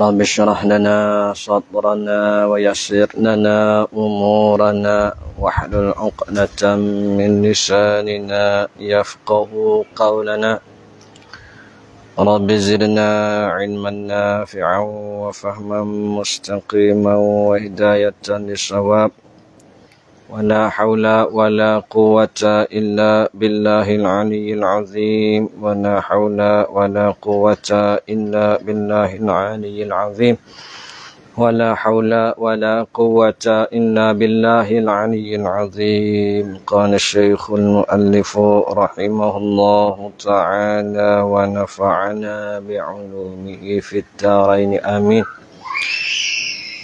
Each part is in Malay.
رب اشرح لنا صدرنا ويسر لنا أمورنا واحلل عقدة من لساننا يفقه قولنا رب زدنا علما نافعا وفهما مستقيما وهداية للصواب ولا حول ولا قوة إلا بالله العلي العظيم ولا حول ولا قوة إلا بالله العلي العظيم ولا حول ولا قوة إلا بالله العلي العظيم قال الشيخ المؤلف رحمه الله تعالى ونفعنا بعلومه في الدارين آمين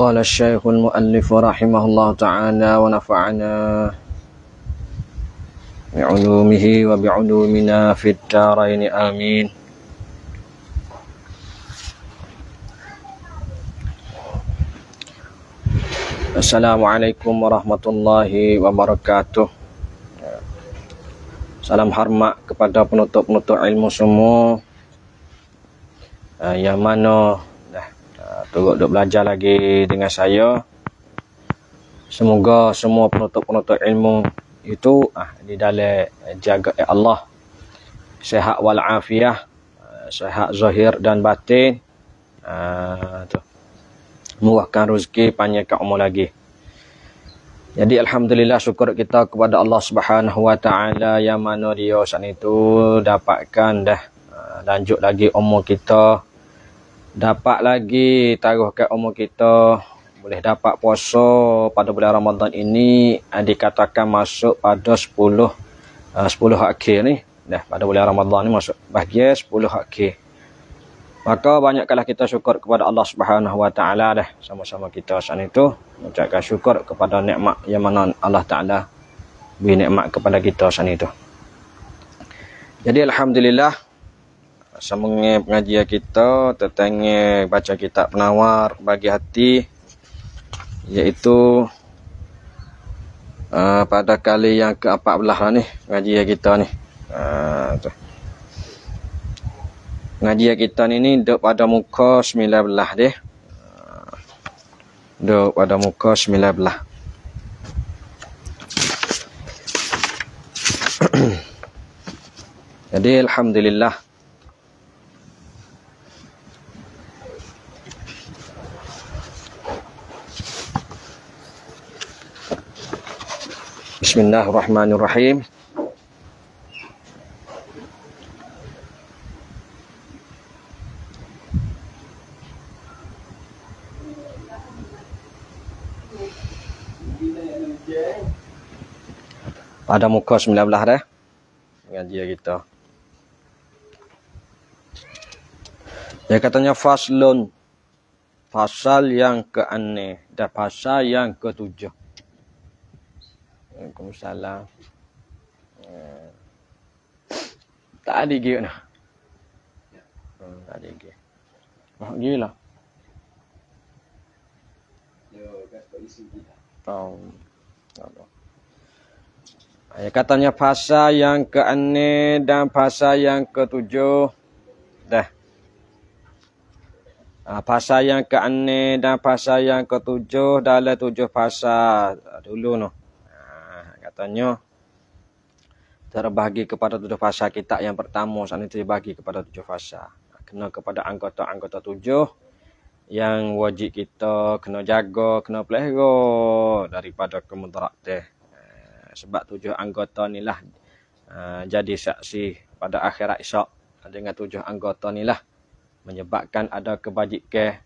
قال الشيخ المؤلف رحمه الله تعالى ونفعنا بعلومه وبعلومنا في الدارين آمين السلام عليكم ورحمة الله وبركاته Salam hormat kepada penutup-penutup ilmu semua uh, yang mana turut duk belajar lagi dengan saya. Semoga semua penutup-penutup ilmu itu ah di dalam jaga eh Allah. Sehat wal sehat zahir dan batin. Ah tu. Murahkan rezeki panjangkan umur lagi. Jadi alhamdulillah syukur kita kepada Allah Subhanahu wa taala yang mana dia san itu dapatkan dah ah, lanjut lagi umur kita dapat lagi taruhkan umur kita boleh dapat puasa pada bulan Ramadan ini eh, dikatakan masuk pada 10 10 akhir ni dah pada bulan Ramadan ni masuk bahagia 10 akhir maka banyaklah kita syukur kepada Allah Subhanahu Wa Taala dah sama-sama kita saat itu mengucapkan syukur kepada nikmat yang mana Allah Taala beri nikmat kepada kita saat itu jadi alhamdulillah semengi pengajian kita tertanya baca kitab penawar bagi hati iaitu uh, pada kali yang ke-14 lah ni pengajian kita ni uh, pengajian kita ni ni duduk pada muka 19 dia uh, duduk pada muka 19 Jadi Alhamdulillah Bismillahirrahmanirrahim. Pada muka 19 dah. Dengan dia ya kita. Dia katanya faslun. Fasal yang keaneh, 6 dan fasal yang ketujuh. Waalaikumsalam. Uh, tak ada gig nah. Hmm, tak ada gig. Mak gig lah. Yo, gas tak isi lah. oh, Ayat katanya fasa yang ke-6 dan fasa yang ke-7. Dah. Uh, ah, pasal yang ke-6 dan pasal yang ke-7 dalam tujuh pasal dulu noh katanya terbagi kepada tujuh fasa kita yang pertama saat ini terbagi kepada tujuh fasa kena kepada anggota-anggota tujuh yang wajib kita kena jaga, kena pelihara daripada kemudarat teh. Eh, sebab tujuh anggota inilah uh, eh, jadi saksi pada akhirat esok dengan tujuh anggota inilah menyebabkan ada kebajikan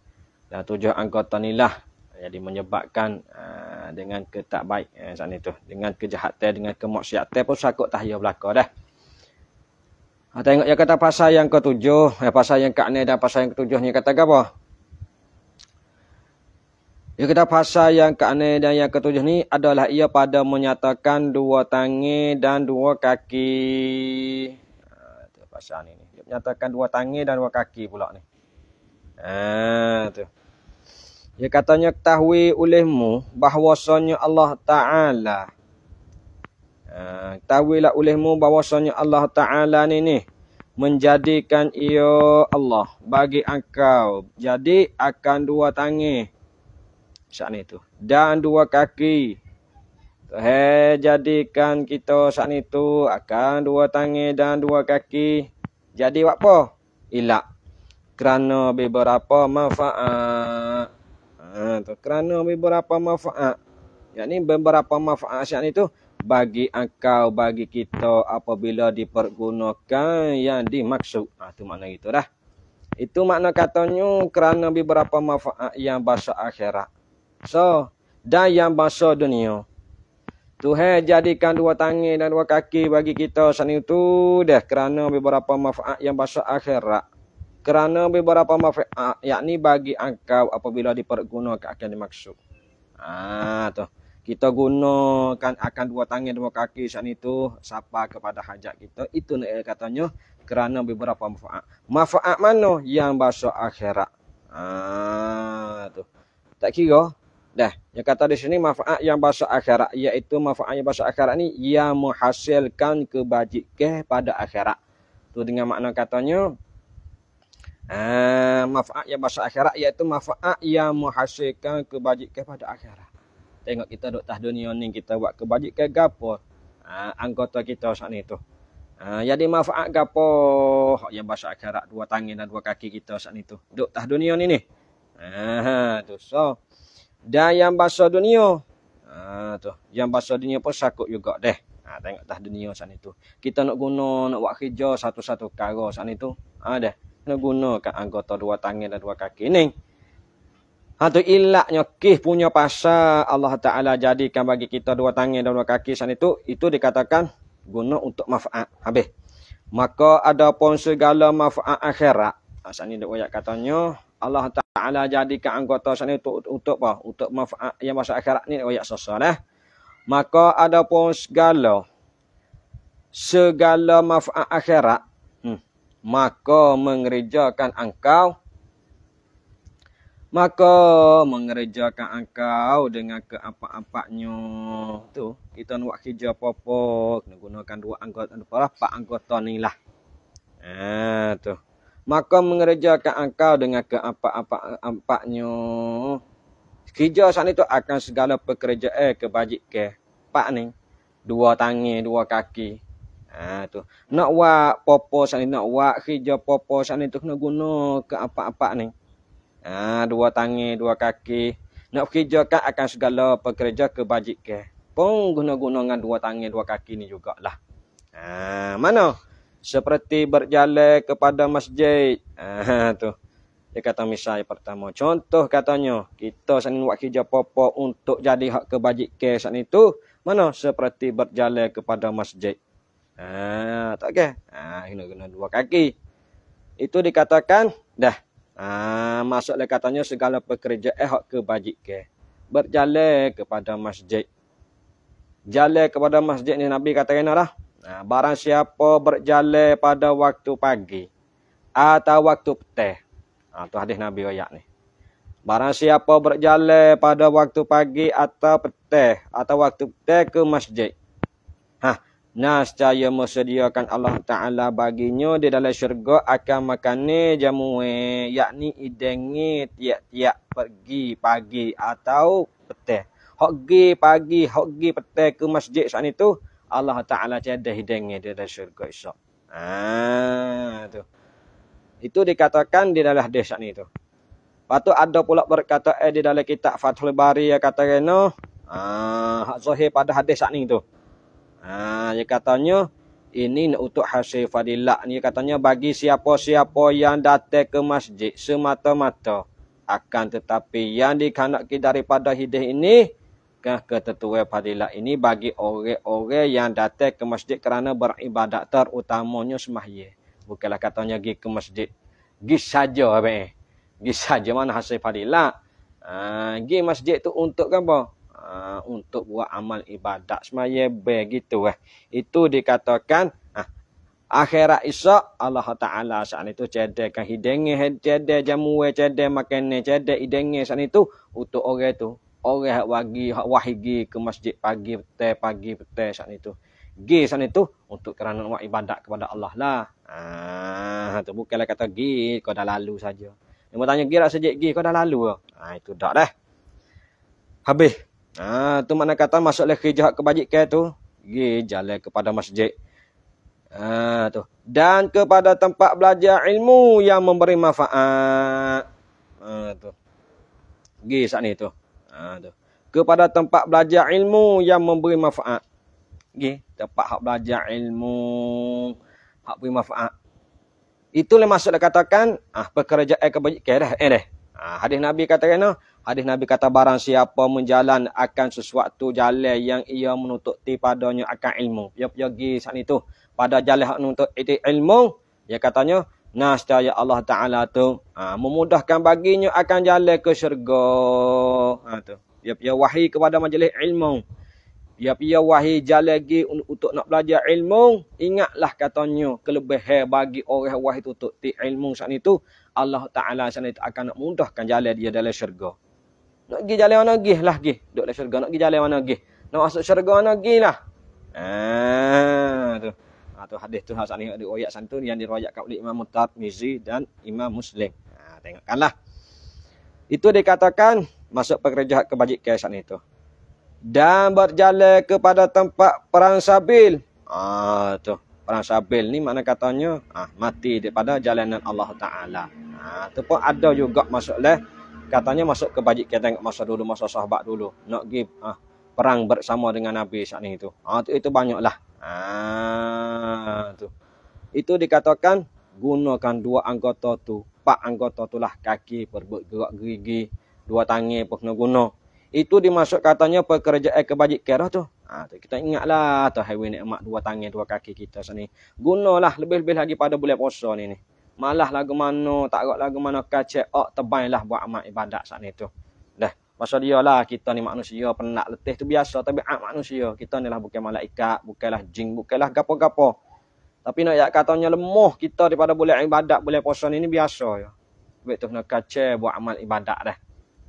dan tujuh anggota inilah jadi menyebabkan uh, dengan ketak baik eh, saat itu dengan kejahatan dengan kemaksiatan pun sakut tahiyah belaka dah ha, tengok yang kata pasal yang ketujuh eh, pasal yang keenam dan pasal yang ketujuh ni kata apa yang kata pasal yang keenam dan yang ketujuh ni adalah ia pada menyatakan dua tangi dan dua kaki. Ha, pasal ni, ni. Dia menyatakan dua tangi dan dua kaki pula ni. Ah ha, tu. Ya katanya ketahui olehmu bahwasanya Allah Ta'ala. Uh, ketahuilah olehmu bahwasanya Allah Ta'ala ni ni. Menjadikan ia Allah bagi engkau. Jadi akan dua tangih. Saat ni tu. Dan dua kaki. Hei jadikan kita saat ni tu. Akan dua tangih dan dua kaki. Jadi apa? Ilak. Kerana beberapa manfaat. Ha, kerana beberapa manfaat. Yang ni beberapa manfaat syak ni tu. Bagi engkau, bagi kita apabila dipergunakan yang dimaksud. Ha, tu makna itu dah. Itu makna katanya kerana beberapa manfaat yang bahasa akhirat. So, dan yang bahasa dunia. Tuhan jadikan dua tangan dan dua kaki bagi kita sana itu dah. Kerana beberapa manfaat yang bahasa akhirat kerana beberapa manfaat ah, yakni bagi engkau apabila dipergunakan akan dimaksud. Ah tu. Kita gunakan akan dua tangan dua kaki saat itu siapa kepada hajat kita itu nak katanya kerana beberapa manfaat. Manfaat mana yang bahasa akhirat? Ah tu. Tak kira dah. Yang kata di sini manfaat yang bahasa akhirat iaitu manfaat yang bahasa akhirat ni yang menghasilkan kebajikan pada akhirat. Tu dengan makna katanya Eh, manfaat yang masa akhirat iaitu manfaat yang menghasilkan kebajikan pada akhirat. Tengok kita dok tah dunia ni kita buat kebajikan gapo? Ha, anggota kita saat ni tu. Ha, jadi manfaat gapo yang masa akhirat dua tangan dan dua kaki kita saat ni tu. Duk tah dunia ni ni. Ha, tu so. Dan yang bahasa dunia. Ha, tu. Yang bahasa dunia pun sakut juga deh. Ha, tengok tah dunia saat ni tu. Kita nak guna nak buat kerja satu-satu kara saat ni tu. Ha, deh kena gunakan anggota dua tangan dan dua kaki ni. Hatu ilaknya kih punya pasal Allah Ta'ala jadikan bagi kita dua tangan dan dua kaki sana itu, itu dikatakan guna untuk manfaat. Habis. Maka ada pun segala manfaat akhirat. Asal ha, ni dia katanya Allah Ta'ala jadikan anggota sana itu untuk apa? Untuk manfaat yang masa akhirat ni dia sesuai lah. Maka ada pun segala segala manfaat akhirat maka mengerjakan engkau maka mengerjakan engkau dengan ke apa apanya tu kita nak buat kerja apa-apa kena gunakan dua anggota apa lah empat anggota ni lah eh, tu maka mengerjakan engkau dengan ke apa apanya kerja saat itu akan segala pekerjaan eh, kebajikan Pak ni dua tangan dua kaki Ah tu. Nak buat popo sana nak buat kerja popo sana tu kena guna ke apa-apa ni. Ah dua tangan, dua kaki. Nak kerja kat akan segala pekerja kebajik ke Pun guna-guna dengan dua tangan, dua kaki ni jugalah. Ah mana? Seperti berjalan kepada masjid. Ah tu. Dia kata misal pertama. Contoh katanya, kita sana buat kerja popo untuk jadi hak kebajikan sana itu. Mana? Seperti berjalan kepada masjid. Ah, tak okey. Ah, kena kena dua kaki. Itu dikatakan dah. Ah, masuklah katanya segala pekerja eh hak ke Berjalan kepada masjid. Jalan kepada masjid ni Nabi kata kena lah. Ha, barang siapa berjalan pada waktu pagi atau waktu petang. Ha, tu hadis Nabi ayat ni. Barang siapa berjalan pada waktu pagi atau petang atau waktu petang ke masjid. Nah, nascaya mesediakan Allah Ta'ala baginya di dalam syurga akan makan jamu yakni idengit, tiap-tiap pergi pagi atau petai. Hok pagi, hok gi petai ke masjid saat itu, Allah Ta'ala cedah idengit di dalam syurga esok. Ah, tu. Itu dikatakan di dalam hadis saat itu. Lepas tu ada pula berkata eh, di dalam kitab Fathul Bari yang kata kena, ha, ah, hak zuhir pada hadis saat itu. Ha, dia katanya ini untuk hasil fadilah. ni katanya bagi siapa-siapa yang datang ke masjid semata-mata. Akan tetapi yang dikhanaki daripada hidup ini. Ketua fadilah ini bagi orang-orang yang datang ke masjid kerana beribadat terutamanya semahya. Bukalah katanya pergi ke masjid. Pergi saja. Pergi saja mana hasil fadilah. Ha, pergi ha, masjid tu untuk apa? Kan, Ah, untuk buat amal ibadat semaya begitu eh. Itu dikatakan ah, akhirat isya Allah Taala saat itu cedekan hidenge cedek jamu cedek makan cedek idenge saat itu untuk orang itu orang hak wagi hak wahigi ke masjid pagi petai pagi petai saat itu. Gi saat itu untuk kerana buat ibadat kepada Allah lah. Ah tu bukannya kata gi kau dah lalu saja. Nak tanya gi rasa je gi kau dah lalu Ah itu dak dah. Habis. Ha, tu mana kata masuk masuklah ke kebajik kebajikan tu. Pergi jalan kepada masjid. Ha, tu. Dan kepada tempat belajar ilmu yang memberi manfaat. Ha, tu. Pergi saat ni tu. Ha, tu. Kepada tempat belajar ilmu yang memberi manfaat. Pergi tempat hak belajar ilmu. Hak beri manfaat. Itulah maksud dah katakan. Ah, pekerjaan eh, kebajikan dah. Eh dah. Ah, hadis Nabi katakan No? Hadis Nabi kata barang siapa menjalan akan sesuatu jalan yang ia menuntut padanya akan ilmu. Dia pergi saat itu pada jalan yang menuntut ilmu. Dia katanya, nasjaya Allah Ta'ala tu ha, memudahkan baginya akan jalan ke syurga. Ha, tu. Dia punya wahi kepada majlis ilmu. Dia punya wahi jalan lagi untuk nak belajar ilmu. Ingatlah katanya kelebihan bagi orang wahi tu untuk ilmu saat itu. Allah Ta'ala saat itu akan memudahkan jalan dia dalam syurga. Nak pergi jalan mana pergi lah pergi. Duduk dalam syurga nak pergi jalan mana pergi. Nak masuk syurga mana pergi lah. Ah, tu. Ah, tu hadis tu hak sani ada santun yang diroyakkan oleh Imam Tirmizi dan Imam Muslim. Ah, tengokkanlah. Itu dikatakan masuk pekerja kebajikan sani itu. Dan berjalan kepada tempat perang sabil. Ah, tu. Perang sabil ni mana katanya? Ah, mati daripada jalanan Allah Taala. Ah, tu pun ada juga masuk leh katanya masuk ke bajik kita tengok masa dulu masa sahabat dulu nak give ah, ha, perang bersama dengan nabi saat ni itu ah, ha, itu, itu banyaklah ah tu itu dikatakan gunakan dua anggota tu empat anggota tu lah kaki perbuat gerak gigi dua tangan pun kena guna itu dimasuk katanya pekerjaan eh, kebajik kerah tu. Ha, tu. Kita ingatlah tu haiwan nikmat dua tangan dua kaki kita sini. Gunalah lebih-lebih lagi pada bulan puasa ni ni malah lagu mana tak agak lagu mana kacek ok tebain lah buat amat ibadat saat ni tu dah pasal dia lah kita ni manusia penat letih tu biasa tapi ah, manusia kita ni lah bukan malaikat bukanlah jin bukanlah gapo-gapo tapi nak yak katanya lemah kita daripada boleh ibadat boleh puasa ni biasa ya baik tu nak kacek buat amat ibadat dah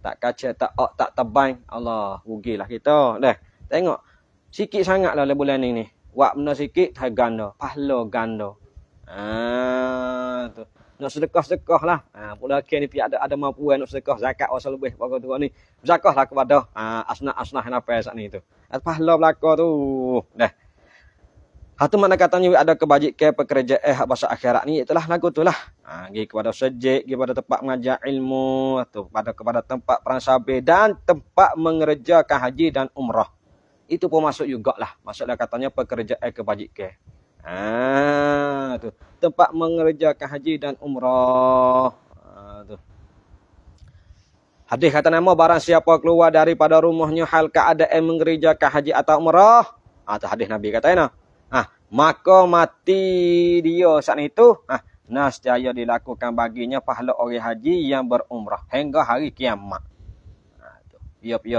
tak kacek tak ok tak tebain Allah rugilah kita dah tengok sikit sangatlah lah bulan ni ni buat benda sikit tak ganda pahala ganda Ah tu. Nak sedekah-sedekah lah. Ha, pula akhir ni pihak ada, ada mampu yang nak sedekah zakat orang lebih bagi tu ni. Zakah lah kepada ha, asnah-asnah yang apa yang saat ni tu. Itu ah, pahala belakang tu. Dah. Ha tu mana katanya ada kebajik ke pekerja eh bahasa akhirat ni. Itulah lagu tu lah. Ha, pergi kepada sejik, pergi kepada tempat mengajar ilmu. Tu, kepada kepada tempat perang sabi dan tempat mengerjakan haji dan umrah. Itu pun masuk juga lah. Masuklah katanya pekerja eh kebajik ke. Ha tu. Tempat mengerjakan haji dan umrah. Ha tu. Hadis kata nama barang siapa keluar daripada rumahnya hal keadaan mengerjakan haji atau umrah. Ha hadis Nabi kata ya. Ha maka mati dia saat itu. Ha nasjaya dilakukan baginya pahala oleh haji yang berumrah hingga hari kiamat. Ha tu.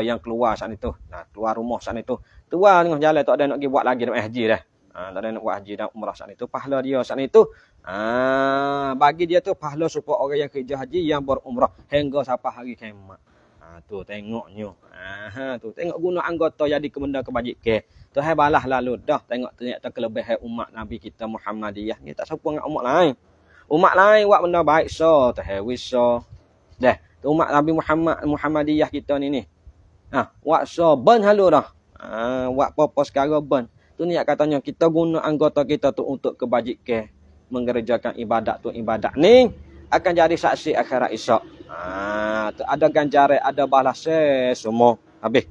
yang keluar saat itu. Nah, ha, keluar rumah saat itu. Tua tengah jalan tak ada nak pergi buat lagi nak haji dah. Ha, dalam nak buat haji dan umrah saat itu pahala dia saat itu ah ha, bagi dia tu pahala supaya orang yang kerja haji yang berumrah hingga sampai hari kiamat ah tu tengoknya ah tu tengok guna anggota jadi kebenda kebajikan Tuhan balas lalu dah tengok ternyata kelebihan umat Nabi kita Muhammadiyah ni tak serupa dengan umat lain. Umat lain buat benda baik so Tuhan wiso. Dah, tu umat Nabi Muhammad Muhammadiyah kita ni ni. Ha, buat so ben halu dah. Ah, ha, buat apa-apa sekarang ben tu niat katanya kita guna anggota kita tu untuk kebajikan mengerjakan ibadat tu ibadat ni akan jadi saksi akhirat esok ha ada ganjaran ada balas semua habis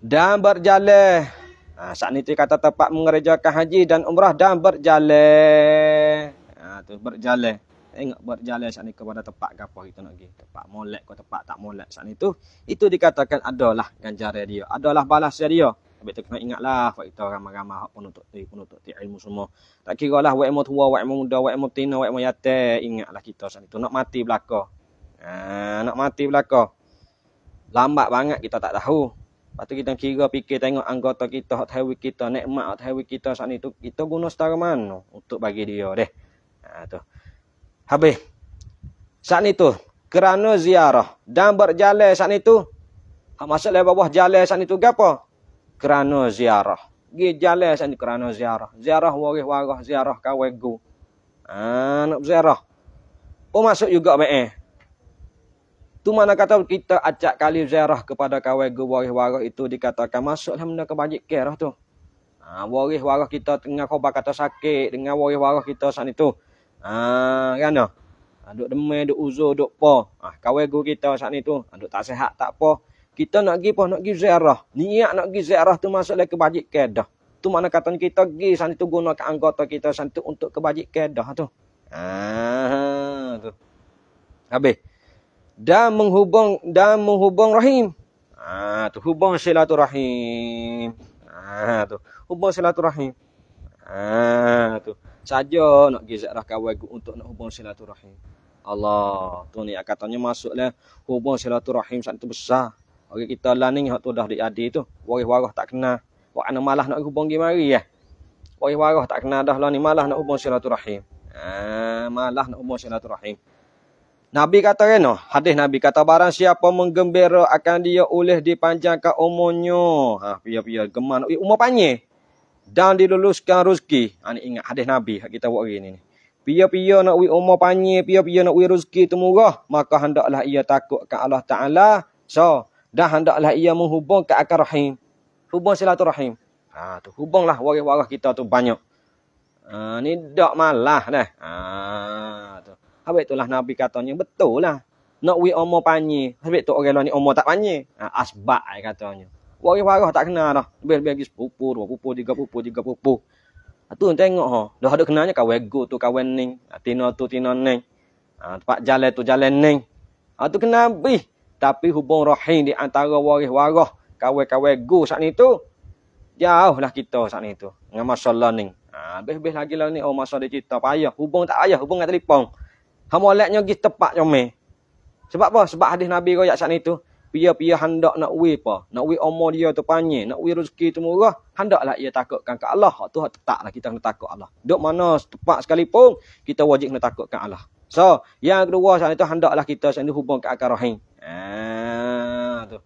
dan berjalan ha saat ni kata tempat mengerjakan haji dan umrah dan berjalan ha tu berjalan Tengok buat saat ni kepada tempat gapo kita nak pergi. Tempat molek ke tempat tak molek saat ni tu. Itu dikatakan adalah ganjaran dia. Adalah balas dia. Habis tu kena ingatlah Fak kita ramai-ramai Hak pun untuk tiri pun ilmu semua Tak kira lah Wa emu tua, wa emu muda, wa emu tina, wa emu yate Ingatlah kita saat itu Nak mati belaka ha, Nak mati belaka Lambat banget kita tak tahu Lepas tu kita kira fikir tengok anggota kita Hak tewi kita, nekmat hak tewi kita saat itu Kita guna setara mana Untuk bagi dia deh ha, tu. Habis Saat itu kerana ziarah dan berjalan saat itu. Maksud lewat bawah jalan saat itu ke kerana ziarah. Gi jalan sana kerana ziarah. Ziarah waris-waris, ziarah kawegu. Ah, ha, nak ziarah. Oh masuk juga mai. Eh. Tu mana kata kita acak kali ziarah kepada kawegu waris-waris itu dikatakan masuk dalam benda kebajikan tu. Ah, ha, waris-waris kita tengah kau kata sakit dengan waris-waris kita saat itu. Ah, kan dah. aduk demai, aduk uzur, duk apa. Ah, kawegu kita saat itu. aduk tak sehat, tak po. Kita nak pergi apa? Nak pergi ziarah. Niat nak pergi ziarah tu masalah kebajik kedah. Tu mana kata kita pergi sana tu gunakan anggota kita sana tu untuk kebajik kedah tu. Ah, tu. Habis. Dan menghubung dan menghubung rahim. Ah, tu hubung silaturahim. Ah, tu. Hubung silaturahim. Ah, tu. Saja nak pergi ziarah kawan untuk nak hubung silaturahim. Allah, tu ni katanya masuklah hubung silaturahim sana besar. Orang kita lain ni, hak tu dah di adik tu. Waris-waris tak kena. Wak ana malah nak hubung gi mari ya. Eh. Waris-waris tak kena dah lah ni malah nak hubung silaturahim. Ah, malah nak hubung rahim. Nabi kata kan, hadis Nabi kata barang siapa menggembira akan dia oleh dipanjangkan umurnya. Ha, pia-pia geman umur panjang. Dan diluluskan rezeki. Ha, ni ingat hadis Nabi kita buat hari ni. Pia-pia nak wui umur panjang, pia-pia nak wui rezeki tu murah, maka hendaklah ia takut ke Allah Taala. So, dan hendaklah ia menghubung ke akar rahim. Hubung silaturahim. Ha, tu hubunglah waris-waris kita tu banyak. Ha, ni dak malah dah. Ha, tu. Habis itulah Nabi katanya betul lah. Nak wi omo panyi. Habis tu orang lah ni omo tak panyi. Ha, asbab ai katanya. Waris-waris tak kenal. dah. Lebih-lebih lagi sepupu, dua pupu, tiga pupu, tiga pupu. Ha, tu tengok ha. Dah ada kenanya kawan go tu kawan ning. Ha, tino tu tino ning. Ha, tempat jalan tu jalan ning. Ha, tu kena habis. Tapi hubung rahim di antara waris-waris kawai-kawai go saat ni tu. Jauhlah kita saat ni tu. Dengan masalah ni. Ha, habis-habis ha, lagi lah ni. Oh masa dia cerita. Payah. Hubung tak payah. Hubung dengan telefon. Hamoletnya pergi tepat macam Sebab apa? Sebab hadis Nabi Raya saat ni tu. Pia-pia hendak nak uwi apa? Nak uwi umur dia tu panjang. Nak uwi rezeki tu murah. lah. ia takutkan ke Allah. Hak ha, tu hak lah kita kena takut Allah. Duk mana tepat sekalipun. Kita wajib kena takutkan Allah. So, yang kedua macam tu hendaklah kita macam ni hubung ke akar rahim. Ha tu.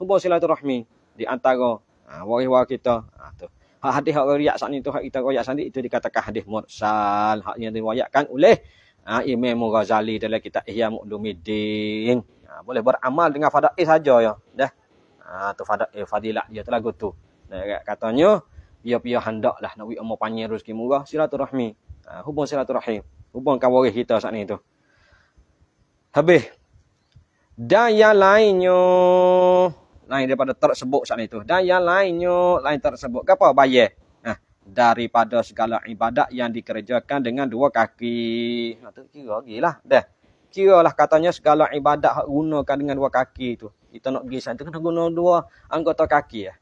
Hubung silaturahmi di antara ha, waris-waris kita. Ha tu. Hak hadis hak riak saat ni hak kita riak sandi itu dikatakan hadis mursal hak yang diriwayatkan oleh ha, Imam Ghazali dalam kitab Ihya Ulumuddin. Ha, boleh beramal dengan fadail saja ya. Dah. Ha tu fadail fadilah dia telah gitu. Dan katanya dia pia hendaklah nak wi umur panjang rezeki murah silaturahmi. Ha, hubung silaturahim hubungkan waris kita saat ni tu. Habis. Dan yang lainnya. Lain daripada tersebut saat ni tu. Dan yang lainnya. Lain tersebut. Kenapa? Bayar. Nah, ha. daripada segala ibadat yang dikerjakan dengan dua kaki. Nak ha, tu kira lagi lah. Dah. Kira lah katanya segala ibadat yang gunakan dengan dua kaki tu. Kita nak pergi tu Kita guna dua anggota kaki lah.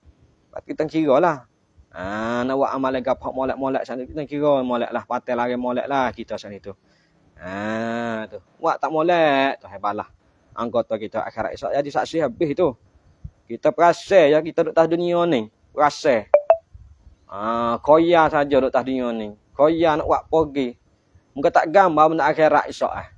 Kita kira lah. Ha, nak buat amalan gapak molek-molek sana. Kita kira molek lah. Patai lari molek lah kita sana tu. Ha, tu. Buat tak molek. Tu hebalah. Anggota kita akhirat esok jadi saksi habis tu. Kita perasa ya. Kita duduk tak dunia ni. Perasa. Ha, koya saja duduk tak dunia ni. Koya nak buat pergi. muka tak gambar benda akhirat esok lah.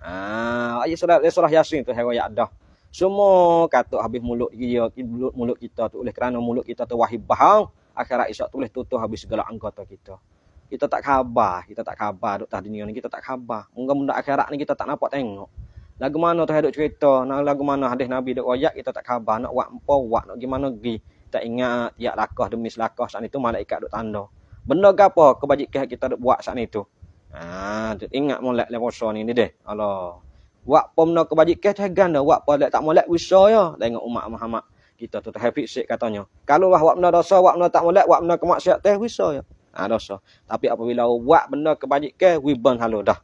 Ha, ayat surah, surah Yasin tu. Hero yang ada. Semua katuk habis mulut kita, Mulut, kita tu. Oleh kerana mulut kita tu wahib bahang akhirat esok tulis tutup habis segala anggota kita. Kita tak khabar, kita tak khabar duk tah dunia ni kita tak khabar. Mungkin akhirat ni kita tak nampak tengok. Lagu mana tu hidup cerita, nak lagu mana hadis Nabi duk wayak kita tak khabar nak buat apa, buat nak gimana gi. Tak ingat tiap lakah demi selakah saat itu malaikat duk tanda. Benda ke apa kebajikan kita duk buat saat itu? Ha, ah, duk ingat molek lewasa ni ni deh. Allah. Buat apa benda kebajikan tu dah, buat apa tak molek usah ya. Tengok umat Muhammad kita tetap happy syek katanya. Kalau lah wak benda dosa, wak benda tak molek, wak benda kemaksiat teh wisa ya. Ha dosa. Tapi apabila wak benda kebajikan, we burn halu dah.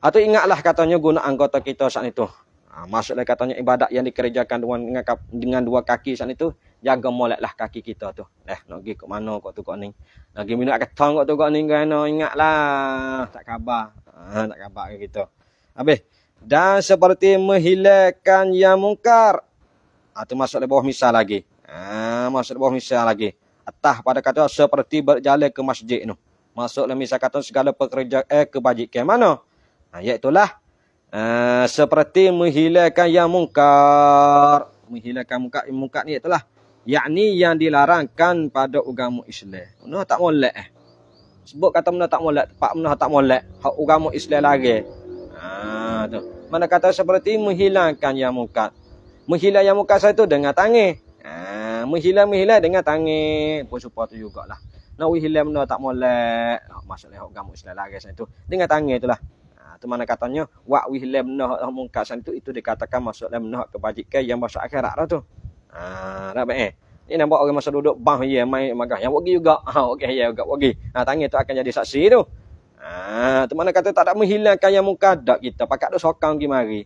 Atau ha, ingatlah katanya guna anggota kita saat itu. Ha, maksudnya katanya ibadat yang dikerjakan dengan, dengan, dengan dua kaki saat itu, jaga moleklah kaki kita tu. Eh, nak pergi ke mana kok tu kok ni. Nak pergi minum ketong kok tu kok ni. Kena ingatlah. Tak khabar. Ha, tak khabar ke kita. Habis. Dan seperti menghilangkan yang mungkar. Ha, tu masuk di bawah misal lagi. Ha, masuk di bawah misal lagi. Atas pada kata seperti berjalan ke masjid tu. Masuk di misal kata segala pekerja eh, kebajikan. Mana? Ha, iaitulah. Ha, seperti menghilangkan yang mungkar. Menghilangkan mungkar, mungkar ni iaitulah. Yakni yang dilarangkan pada agama Islam. Mana tak molek eh? Sebut kata mana tak molek. Pak mana tak molek. Hak agama Islam lagi. Ha, tu. Mana kata seperti menghilangkan yang mungkar menghilang yang muka saya tu dengan tangih. Ha, menghilang-menghilang dengan tangih. Pun supaya tu lah. Nak no, hilang benda tak molek. Oh, Masuklah hok gamuk sekali lagi saya tu. Dengan tangih itulah. Itu ha, mana katanya wak wihlem noh mungkar sana itu itu dikatakan masuklah noh kebajikan yang masuk akhirat lah tu. Ah, dah baik. Ini eh? nampak orang masa duduk bang ya mai maka yang wagi juga. Ah, ha, okey ya juga wagi. Ah, tangi itu akan jadi saksi tu. Ah, tu mana kata tak ada menghilangkan yang muka dak kita pakak tu sokong pergi mari.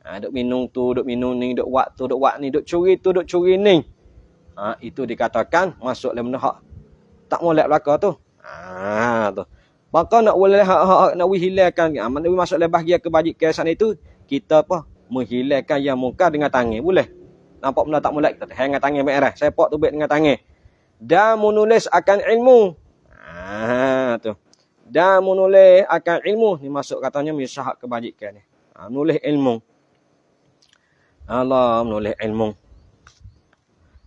Ha, duk minum tu, duk minum ni, duk wak tu, duk wak ni, duk curi tu, duk curi ni. Ha, itu dikatakan masuk dalam hak. Tak boleh belaka tu. Ha, tu. Maka nak boleh hak hak nak hilangkan. Ha, mana masuk dalam bahagia kebajikan sana itu, kita apa? Menghilangkan yang muka dengan tangan. Boleh. Nampak benda tak boleh. Kita tak dengan tangan. Saya pak tu baik dengan tangan. Dan menulis akan ilmu. Ha, tu. Dan menulis akan ilmu. Ni masuk katanya misahak kebajikan ni. Ha, nulis ilmu. Allah menoleh ilmu.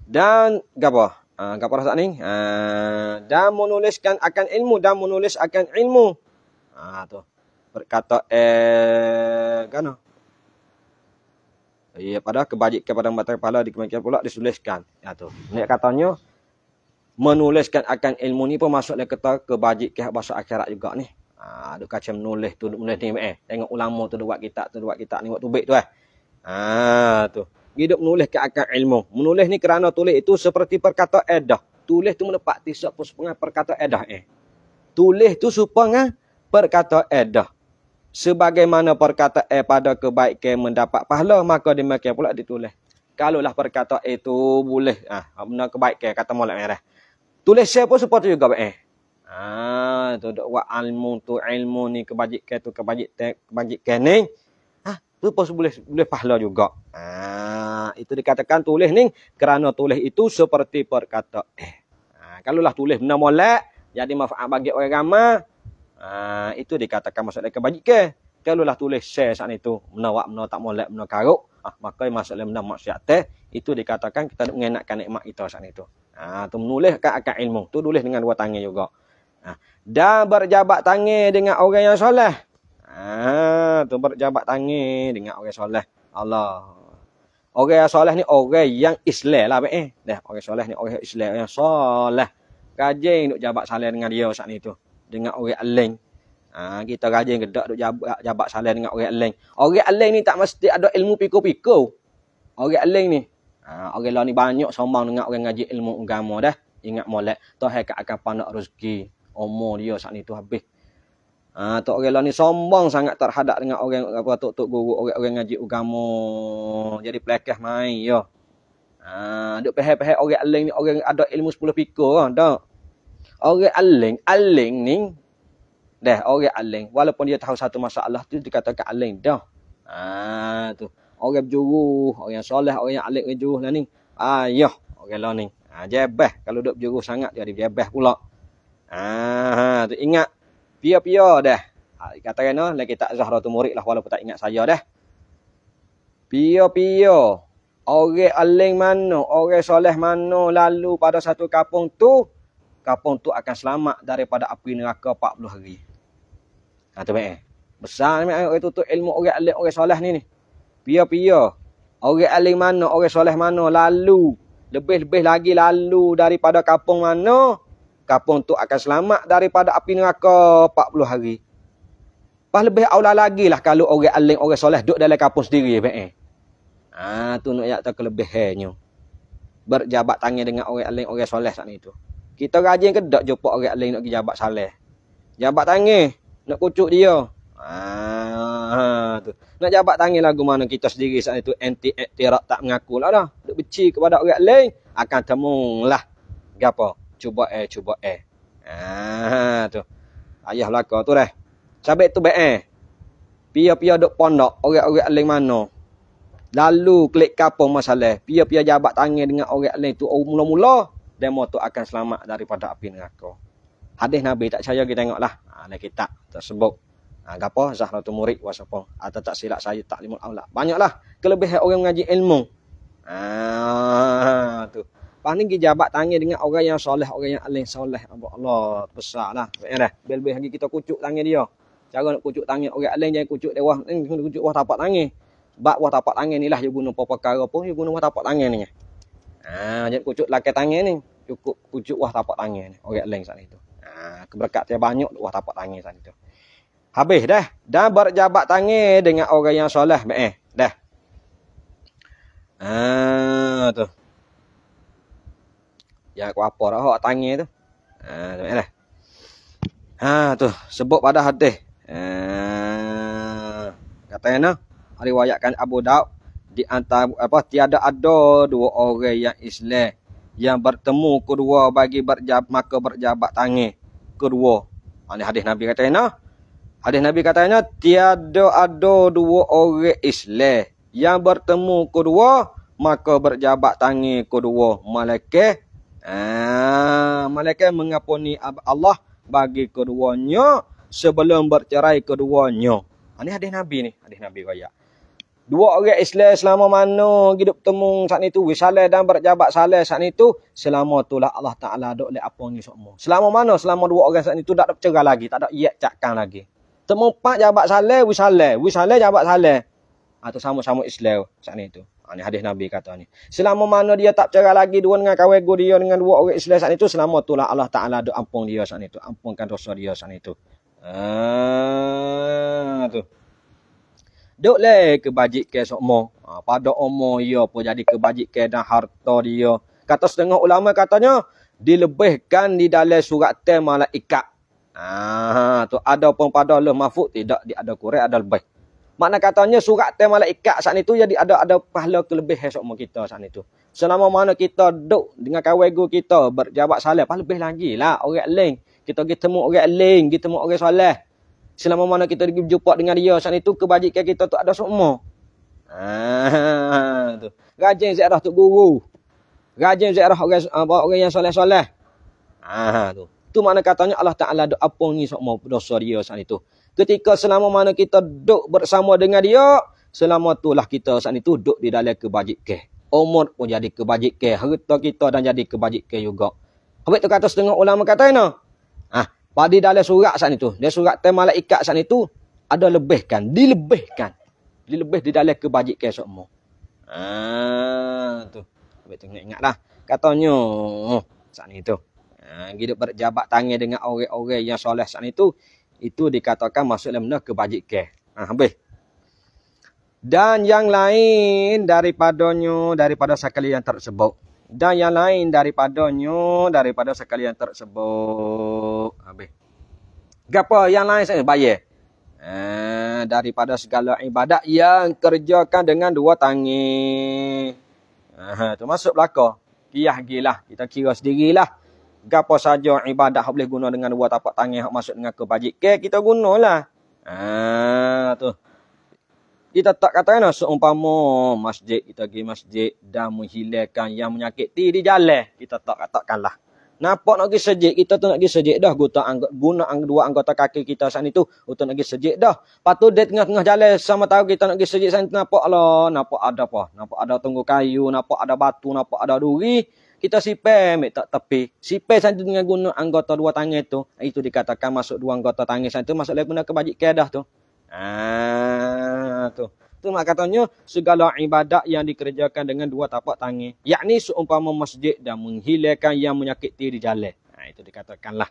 Dan gapo? Ah gapo rasa ni? Ah, dan menuliskan akan ilmu dan menulis akan ilmu. Ah tu. Berkata eh kan? Ya pada kebajikan kepada mata kepala di kemakian pula disuliskan. Ya tu. Ini katanya menuliskan akan ilmu ni pun masuklah kata kebajikan bahasa akhirat juga ni. Ah ha, duk kacam menulis tu menulis ni eh. Tengok ulama tu buat kitab tu buat kitab ni buat tubik tu eh. Ha. Ah tu. Hidup menulis ke akal ilmu. Menulis ni kerana tulis itu seperti perkata edah. Tulis tu menepak tisak pun supaya perkata edah eh. Tulis tu supaya perkata edah. Sebagaimana perkata eh pada kebaikan mendapat pahala, maka dimakai pula ditulis. Kalaulah perkata itu e boleh. Ah, benda kebaikan kata mulut merah. Tulis saya pun seperti juga eh. Ah, tu dok wa ilmu tu ilmu ni kebajikan tu kebajikan kebajikan ni. Kebajik, kebajik, kebajik, kebajik, kebajik, kebajik, tu pun boleh boleh pahala juga. Ha, itu dikatakan tulis ni kerana tulis itu seperti perkataan. Eh, ha, kalau lah tulis benar molek, jadi manfaat bagi orang ramai. Ha, itu dikatakan masuk dalam kebajikan. Kalau lah tulis share saat itu, menawak, menawak, tak molek, menawak, karuk. Ah, maka masuk dalam benar maksiat teh. Itu dikatakan kita nak mengenakkan nikmat kita saat itu. Ha, tu menulis kat akal ilmu. Tu tulis dengan dua tangan juga. Ha, dan berjabat tangan dengan orang yang soleh. Ah, ha, tempat jabat tangan dengan orang soleh. Allah. Orang yang soleh ni orang yang Islam lah eh. Dah, orang soleh ni orang Islam yang soleh. Rajin duk jabat salam dengan dia saat ni tu. Dengan orang lain. Ah, ha, kita rajin gedak duk jabat, jabat salam dengan orang lain. Orang lain ni tak mesti ada ilmu piko-piko. Orang lain ni. Ha, orang lain ni banyak sombong dengan orang ngaji ilmu agama dah. Ingat molek. Tuhan akan panak rezeki. Umur dia saat ni tu habis. Ha, tok Rela ni sombong sangat terhadap dengan orang apa tok tok guru orang-orang ngaji agama. Jadi pelekeh mai yo. Ha, duk pehe-pehe orang aling ni orang ada ilmu 10 pikul kan, ha, dak. Orang aling, aling ni dah orang aling walaupun dia tahu satu masalah tu dikatakan aling dah. Ha, tu. Orang berjuru, orang soleh, orang yang aling berjuru lah ni. Ayuh, ha, orang lah ni. Ha, jebeh kalau duk berjuru sangat dia jebeh pula. Ha, ha tu ingat pia-pia dah. Ha, kata kena oh, lagi tak Zahra tu murid lah walaupun tak ingat saya dah. Pia-pia. Orang aling mana, orang soleh mana lalu pada satu kapung tu, kapung tu akan selamat daripada api neraka 40 hari. Ha tu mek. Besar ni orang tu tu ilmu orang aling orang soleh ni ni. Pia-pia. Orang aling mana, orang soleh mana lalu lebih-lebih lagi lalu daripada kapung mana Kapan tu akan selamat daripada api neraka 40 hari. Pas lebih aula lagi lah kalau orang aling, orang soleh duduk dalam kapung sendiri. Ah ha, tu nak yakta kelebihannya. Berjabat tangan dengan orang aling, orang soleh saat itu. Kita rajin ke tak jumpa orang aling nak pergi jabat soleh. Jabat tangan, nak kucuk dia. Ah, ha, tu. Nak jabat tangan lagu mana kita sendiri saat itu anti-aktirak tak mengaku lah dah. Duk beci kepada orang lain, akan temulah, lah cuba eh cuba eh. Ah, tu. Ayah belaka tu dah. Cabek tu baik eh. Pia-pia dok pondok orang-orang lain mana. Lalu klik kapung masalah. Pia-pia jabat tangan dengan orang lain tu oh, mula-mula demo tu akan selamat daripada api neraka. Hadis Nabi tak percaya kita tengoklah. Ha ah, ni kita tersebut. Ha gapo Zahratul Murid wasapa atau ah, tak silap saya taklimul aula. Banyaklah kelebihan orang mengaji ilmu. Ah tu. Lepas ni jabat tangan dengan orang yang soleh, orang yang alim soleh. Abang Allah, besar lah. Biar lebih lagi kita kucuk tangan dia. Cara nak kucuk tangan orang alim jangan kucuk dia. Wah, hmm, kucuk wah tapak tangan. Sebab wah tapak tangan ni lah. Dia guna apa-apa kara pun, dia guna wah tapak tangan ni. Haa, jangan kucuk laki tangan ni. Cukup kucuk wah tapak tangan ni. Orang alim sana itu. Haa, keberkat dia banyak wah tapak tangan sana itu. Habis dah. Dan berjabat tangan dengan orang yang soleh. Eh, dah. Haa, tu yang aku apa dah hok tangi tu. Ha tu lah. Ha tu sebut pada hadis. Eh ha, katanya nah riwayatkan Abu Daud di antara apa tiada ada dua orang yang Islam yang bertemu kedua bagi berjab maka berjabat tangan kedua. Ini ha, hadis Nabi katanya nah. Hadis Nabi katanya tiada ada dua orang Islam yang bertemu kedua maka berjabat tangan kedua malaikat Ah, malaikat mengaponi Allah bagi keduanya sebelum bercerai keduanya. Ini ah, hadis Nabi ni. Hadis Nabi kaya. Dua orang Islam selama mana hidup temung saat itu. Wisalai dan berjabat salai saat itu. Selama itulah Allah Ta'ala duduk le apa ni semua. Selama mana? Selama dua orang saat itu tak ada cerai lagi. Tak ada iat cakkan lagi. Temu pak jabat salai, wisalai. Wisalai jabat salai. Atau ah, sama-sama Islam saat itu. Ini ah, ha, hadis Nabi kata ni. Selama mana dia tak cerai lagi dua dengan kawin gua dia dengan dua orang Islam saat itu. Selama itulah Allah Ta'ala ada ampun dia saat itu. Ampunkan dosa dia saat itu. Haa. Ah, tu. Duk leh kebajik ke sokmo. Ha, ah, pada omo dia ya pun jadi kebajik ke dan harta dia. Kata setengah ulama katanya. Dilebihkan di dalam surat tema malaikat. Ah, tu ada pun pada Allah mafuk tidak di ada kurai ada lebih. Makna katanya surat te malaikat saat itu jadi ada ada pahala kelebih esok mu kita saat itu. Selama mana kita duduk dengan kawan guru kita berjawab salah pahala lebih lagi lah orang lain. Kita pergi temu orang lain, kita temu orang soleh. Selama mana kita pergi berjumpa dengan dia saat itu kebajikan kita tu ada semua. Ah, ha tu. Rajin ziarah tu guru. Rajin ziarah orang orang yang soleh-soleh. Ha tu. Tu makna katanya Allah Taala ada apa ni semua dosa dia saat itu. Ketika selama mana kita duduk bersama dengan dia, selama itulah kita saat itu duduk di dalam kebajikan. Umur pun jadi kebajikan, harta kita dan jadi kebajikan juga. Habis tu kata setengah ulama kata ini. Ah, pada dalam surat saat itu, dia surat tema malaikat saat itu, ada lebihkan, dilebihkan. Dilebih di dalam kebajikan semua. Ah, tu. Habis tu ingatlah. Katanya, oh, saat itu. Ah, gitu berjabat tangan dengan orang-orang yang soleh saat itu itu dikatakan masuk dalam benda kebajikan. Ha, habis. Dan yang lain daripadanya, daripada sekali yang tersebut. Dan yang lain daripadanya, daripada sekali yang tersebut. Habis. Gapa yang lain saya bayar? Eh, daripada segala ibadat yang kerjakan dengan dua tangan. Ha, ha termasuk belakang. Kiyah gila Kita kira sendirilah gapo saja ibadah boleh guna dengan dua tapak tangan hok masuk dengan kebajikan kita guna lah. Ah ha, tu. Kita tak kata kan oh, seumpama masjid kita pergi masjid dan menghilangkan yang menyakiti di jalan, kita tak katakanlah. Napa nak pergi sejik? Kita tu nak pergi sejik dah. Guna anggota, guna anggota, dua anggota kaki kita saat itu. Kita nak pergi sejik dah. Lepas tu dia tengah-tengah jalan sama tahu kita nak pergi sejik saat itu. Napa lah? Napa ada apa? Napa ada tunggu kayu? Napa ada batu? Napa ada duri? kita sipai ambil tak tepi. Sipai saja dengan guna anggota dua tangan tu. Itu dikatakan masuk dua anggota tangan saja tu. Masuk lagi guna kebajik keadah tu. Ah tu. Tu mak katanya segala ibadat yang dikerjakan dengan dua tapak tangan. Yakni seumpama masjid dan menghilangkan yang menyakiti di jalan. Ha, itu dikatakanlah.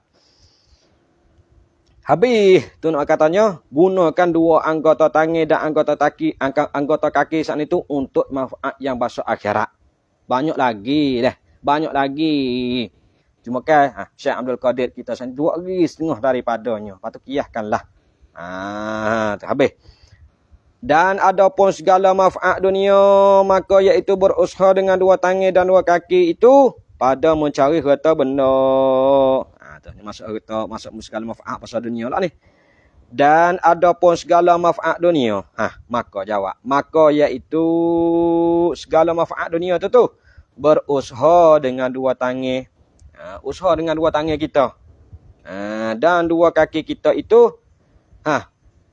Habis tu nak katanya gunakan dua anggota tangan dan anggota kaki anggota kaki saat itu untuk manfaat yang masuk akhirat. Banyak lagi dah banyak lagi. Cuma ke ha, Syekh Abdul Qadir kita sendiri dua hari setengah daripadanya. Lepas tu kiyahkanlah. Ha, habis. Dan ada pun segala maf'at dunia. Maka iaitu berusaha dengan dua tangan dan dua kaki itu. Pada mencari harta benda. Ha, tu, masuk harta, masuk segala maf'at pasal dunia lah ni. Dan ada pun segala maf'at dunia. Ha, maka jawab. Maka iaitu segala maf'at dunia tu tu berusaha dengan dua tangan ha, usaha dengan dua tangan kita ha, dan dua kaki kita itu ha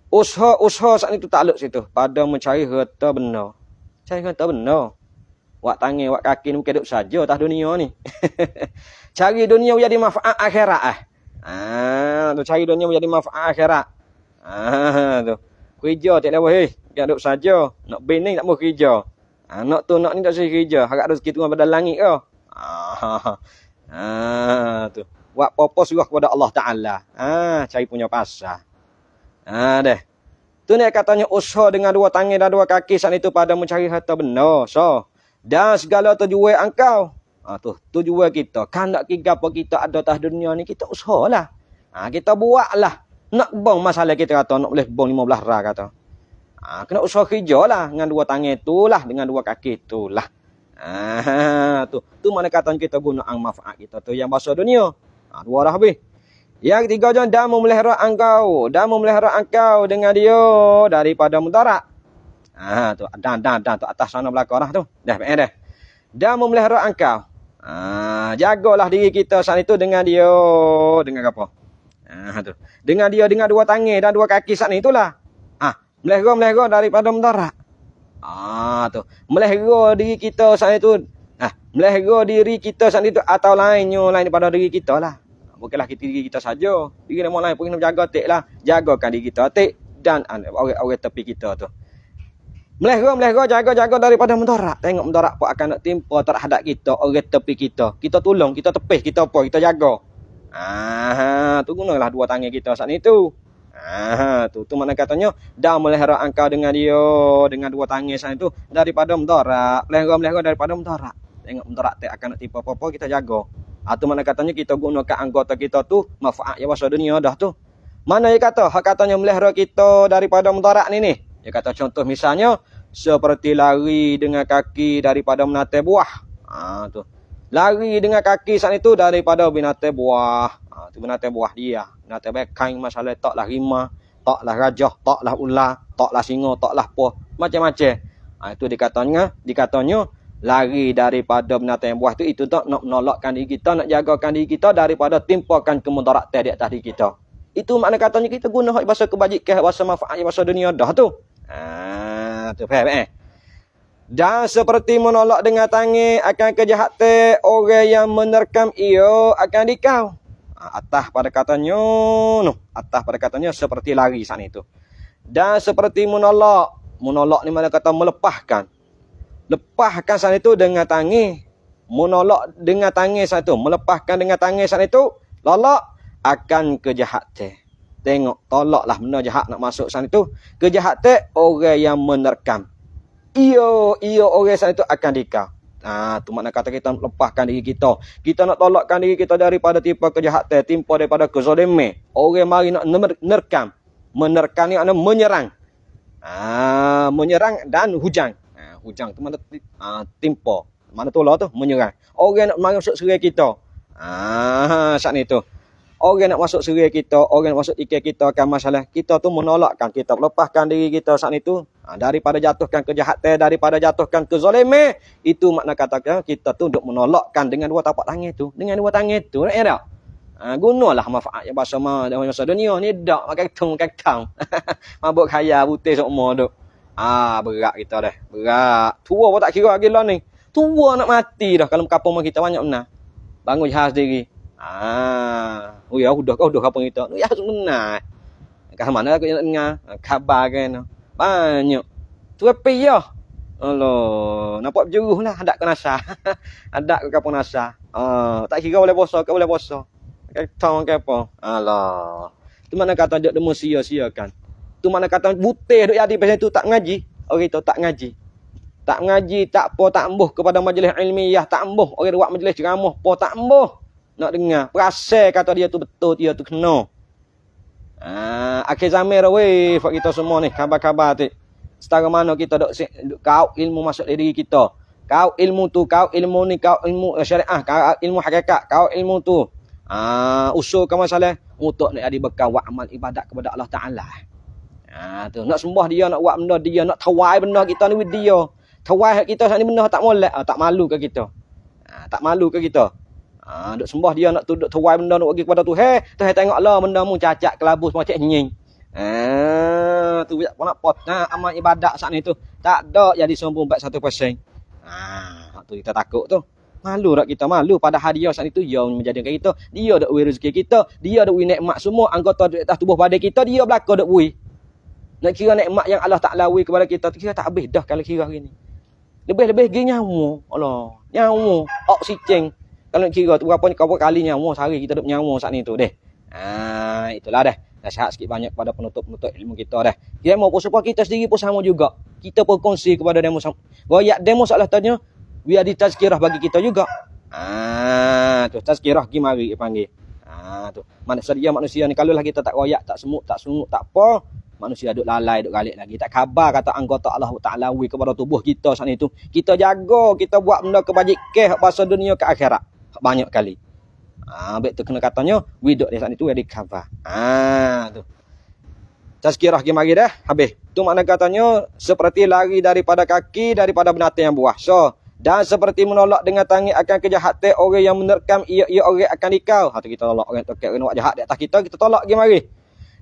usaha-usaha saat itu tak takluk situ pada mencari harta benar cari harta benar wak tangan wak kaki ni bukan duk saja atas dunia ni cari dunia menjadi manfaat akhirat ah ha, tu cari dunia menjadi manfaat akhirat ha, tu kerja tak lewat hei duk saja nak bini tak mau kerja Anak ha, tu nak ni tak sahih kerja. Harap rezeki tunggu pada langit kau. ah ha, tu. Buat apa-apa surah kepada Allah Ta'ala. ah cari punya pasal. ah deh. Tu ni katanya usaha dengan dua tangan dan dua kaki saat itu pada mencari harta benar. So, dan segala tujuan engkau. Ha, tu, tujuan kita. Kan nak kira apa kita ada atas dunia ni, kita usaha lah. Ha, kita buat lah. Nak bong masalah kita kata, nak boleh bong 15 rah kata. Ha, kena usaha kerja lah dengan dua tangan tu lah, dengan dua kaki tu lah. Ha, tu. tu mana kata kita guna ang manfaat kita tu yang bahasa dunia. Ha, dua dah habis. Yang ketiga jom dah memelihara engkau dah memelihara engkau dengan dia daripada mudarat. Ah ha, tu dan dan dan tu atas sana belakang lah tu. Dah eh dah. Dah memelihara engkau. Ah ha, jagalah diri kita saat itu dengan dia dengan apa? Ah ha, tu. Dengan dia dengan dua tangan dan dua kaki saat itulah. Melego melego daripada mentara. Ah tu. Melego diri kita saat itu. Ah, melego diri kita saat itu atau lainnya lain daripada diri kita lah. Bukanlah kita diri kita saja. Diri nak lain pun kena jaga tek lah. Jagakan diri kita tek dan orang-orang tepi kita tu. Melego melego jaga-jaga daripada mentara. Tengok mentara pun akan nak timpa terhadap kita, orang tepi kita. Kita tolong, kita tepis, kita apa, kita jaga. Ah, tu gunalah dua tangan kita saat itu. Ah, tu tu makna katanya dah melihara angka dengan dia oh, dengan dua tangan sana tu daripada mudarat. Melihara melihara daripada mudarat. Tengok mudarat tak akan tipe tipu apa-apa kita jago. Atau ah, mana makna katanya kita gunakan anggota kita tu manfaat ya masa dunia dah tu. Mana dia kata hak katanya melihara kita daripada mudarat ni ni. Dia kata contoh misalnya seperti lari dengan kaki daripada menatai buah. Ah tu lari dengan kaki saat itu daripada binatang buah. Ha, binatang buah dia. Binatang bekan masalah taklah rima, taklah rajah, taklah ular, taklah singa, taklah apa. Macam-macam. Ha, itu dikatanya, dikatanya lari daripada binatang buah itu itu tak nak menolakkan diri kita, nak jagakan diri kita daripada timpakan kemudaratan di atas diri kita. Itu makna katanya kita guna hak bahasa kebajikan, bahasa manfaat, bahasa dunia dah tu. Ah, ha, tu faham eh? Dan seperti menolak dengan tangi akan kejahatan orang yang menerkam ia akan dikau. Ha, atas pada katanya, no. atas pada katanya seperti lari saat itu. Dan seperti menolak, menolak ni mana kata melepaskan. Lepaskan saat itu dengan tangi. Menolak dengan tangi saat itu. Melepaskan dengan tangi saat itu. Lolak akan kejahatan. Tengok, tolaklah benda jahat nak masuk sana itu. Kejahatan orang yang menerkam iyo, ia orang itu akan dikah Ha, tu makna kata kita lepaskan diri kita. Kita nak tolakkan diri kita daripada tipu kejahatan, timpa daripada kezalimi. Orang mari nak nerkam. Menerkam ni anda menyerang. ah, menyerang dan hujang. Ha, hujang tu mana ha, ah, timpa. Mana tolak tu menyerang. Orang nak masuk serai kita. ah, saat ni tu. Orang nak masuk serai kita, orang nak masuk ikat kita akan masalah. Kita tu menolakkan, kita lepaskan diri kita saat ni tu. Ha, daripada jatuhkan kejahatan, daripada jatuhkan kezoleme, itu makna katakan kita tu untuk menolakkan dengan dua tapak tangan tu. Dengan dua tangan tu, nak eh, kira? Ha, gunalah manfaat yang bahasa ma, dalam masa dunia ni, dak makan tung kakang. Mabuk kaya, butir semua tu. Ah ha, berat kita dah. Berat. Tua pun tak kira gila ni. Tua nak mati dah kalau kapal rumah kita banyak benar. Bangun jahat sendiri. Ah, ha, oh ya, udah kau udah kapal kita. Ya, sebenar. Kau mana aku nak dengar? Ha, khabar kan? banyak. Terapi ya. Alah, nampak berjuruh lah. Hadap ke Nasa. Hadap ke kapung Nasa. Ah, ha, tak kira boleh bosok ke boleh bosok. Ketong ke apa. Alah. Itu mana kata dia demo sia-sia kan. Itu mana kata butir duk jadi pasal itu tak ngaji. Orang itu tak ngaji. Tak ngaji, tak apa, tak ambuh kepada majlis ilmiah. Tak ambuh. Orang buat majlis ceramah. Apa, tak ambuh. Nak dengar. Perasa kata dia tu betul, dia tu kenal. Uh, akhir zaman dah weh buat kita semua ni khabar-khabar tu. Setara mana kita dok si, kau ilmu masuk diri kita. Kau ilmu tu, kau ilmu ni, kau ilmu uh, eh, syariah, kau ilmu hakikat, kau ilmu tu. Ah uh, usul ke masalah untuk nak jadi bekal buat amal ibadat kepada Allah Taala. Ah uh, tu nak sembah dia, nak buat benda dia, nak tawai benda kita ni with dia. Tawai kita sat ni benda tak molek, uh, tak malu ke kita? Uh, tak malu ke kita? Ha, duk sembah dia nak tuduk tuai benda nak bagi kepada Tuhan. Tuhan tengoklah benda mu cacat kelabu semua cek nying. Ha, tu banyak pun nak pot. Ha, amal ibadat saat ni tu. Tak ada jadi sombong buat satu persen. Ha, tu kita takut tu. Malu tak kita malu pada hadiah saat itu yang menjadi kita. Dia ada uwi rezeki kita. Dia ada uwi nekmat semua anggota di atas tubuh pada kita. Dia berlaku ada uwi. Nak kira nekmat yang Allah tak lawi kepada kita. Kita tak habis dah kalau kira hari ni. Lebih-lebih gini nyamu. Allah. Nyamu. Oksigen kalau nak kira tu berapa kau kali nyawa sehari kita duk nyawa saat ni tu deh. Ha itulah deh. Dah Nasihat sikit banyak kepada penutup-penutup ilmu kita deh. Dia mau pun sebab kita sendiri pun sama juga. Kita pun kongsi kepada demo sama. Royak demo salah tanya, we ada tazkirah bagi kita juga. Ha tu tazkirah gimari panggil. Ha tu. Manusia manusia ni kalau lah kita tak royak, tak semut, tak sungut, tak apa, manusia duk lalai duk galik lagi tak khabar kata anggota Allah Taala wui kepada tubuh kita saat itu kita jaga kita buat benda kebajikan hak pasal dunia ke akhirat banyak kali. Ah ha, baik tu kena katanya widok dia saat itu ada cover. Ah ha, tu. Tazkirah gimari dah habis. Tu makna katanya seperti lari daripada kaki daripada binatang yang buah. So dan seperti menolak dengan tangan akan kejahatan orang yang menerkam ia ia orang akan dikau. Ha tu kita tolak orang tokek orang buat jahat di atas kita kita tolak gimari.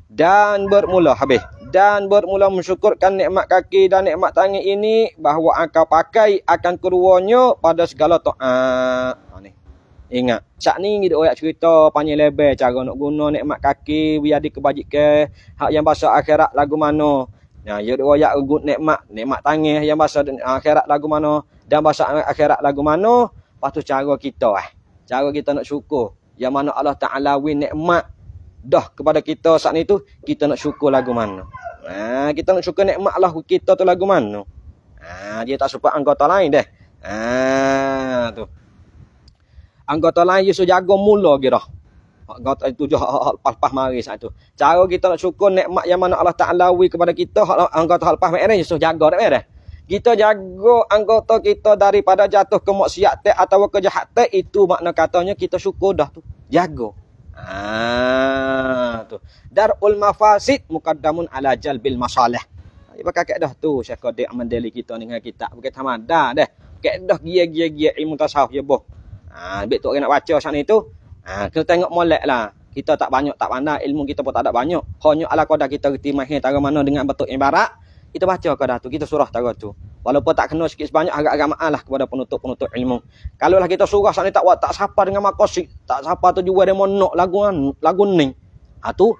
Dan bermula habis. Dan bermula mensyukurkan nikmat kaki dan nikmat tangan ini bahawa engkau pakai akan keruanya pada segala to'a. Ha ni. Ingat. saat ni ngidik oyak cerita panjang lebar cara nak guna nikmat kaki biar di kebajikan hak yang bahasa akhirat lagu mana. Nah, ya dia oyak gut nikmat, nikmat tangih yang bahasa akhirat lagu mana dan bahasa akhirat lagu mana. Patu cara kita eh. Cara kita nak syukur yang mana Allah Taala win nikmat dah kepada kita saat ni tu kita nak syukur lagu mana. Nah, kita nak syukur nikmat Allah kita tu lagu mana. Ha, dia tak sebut anggota lain deh. Ah, tu anggota lain dia suruh jaga mula gitu. Anggota itu je lepas-lepas mari saat itu. Cara kita nak syukur nikmat yang mana Allah Ta'ala wui kepada kita, lah, anggota lepas mari dia suruh jaga. Tak ada. Kita jaga anggota kita daripada jatuh ke maksiat atau kejahat itu makna katanya kita syukur dah tu. Jaga. Ah tu. Darul mafasid mukaddamun ala jalbil masalih. Ini pakai dah tu Syekh Qadir Amandeli kita dengan kita. Bukit Hamadah dah. dah gie-gie-gie ilmu tasawuf ya boh. Ambil ha, tu orang nak baca sana itu. Ha, kita tengok molek lah. Kita tak banyak, tak pandai. Ilmu kita pun tak ada banyak. Hanya ala kodah kita reti mahir tarah mana dengan betul ibarat. Kita baca kodah tu. Kita surah tarah tu. Walaupun tak kena sikit sebanyak agak-agak ma'al lah kepada penutup-penutup ilmu. Kalau lah kita surah sana tak buat, tak sapa dengan makosik. Tak sapa tu juga dia nak lagu, lagu ni. Ha, tu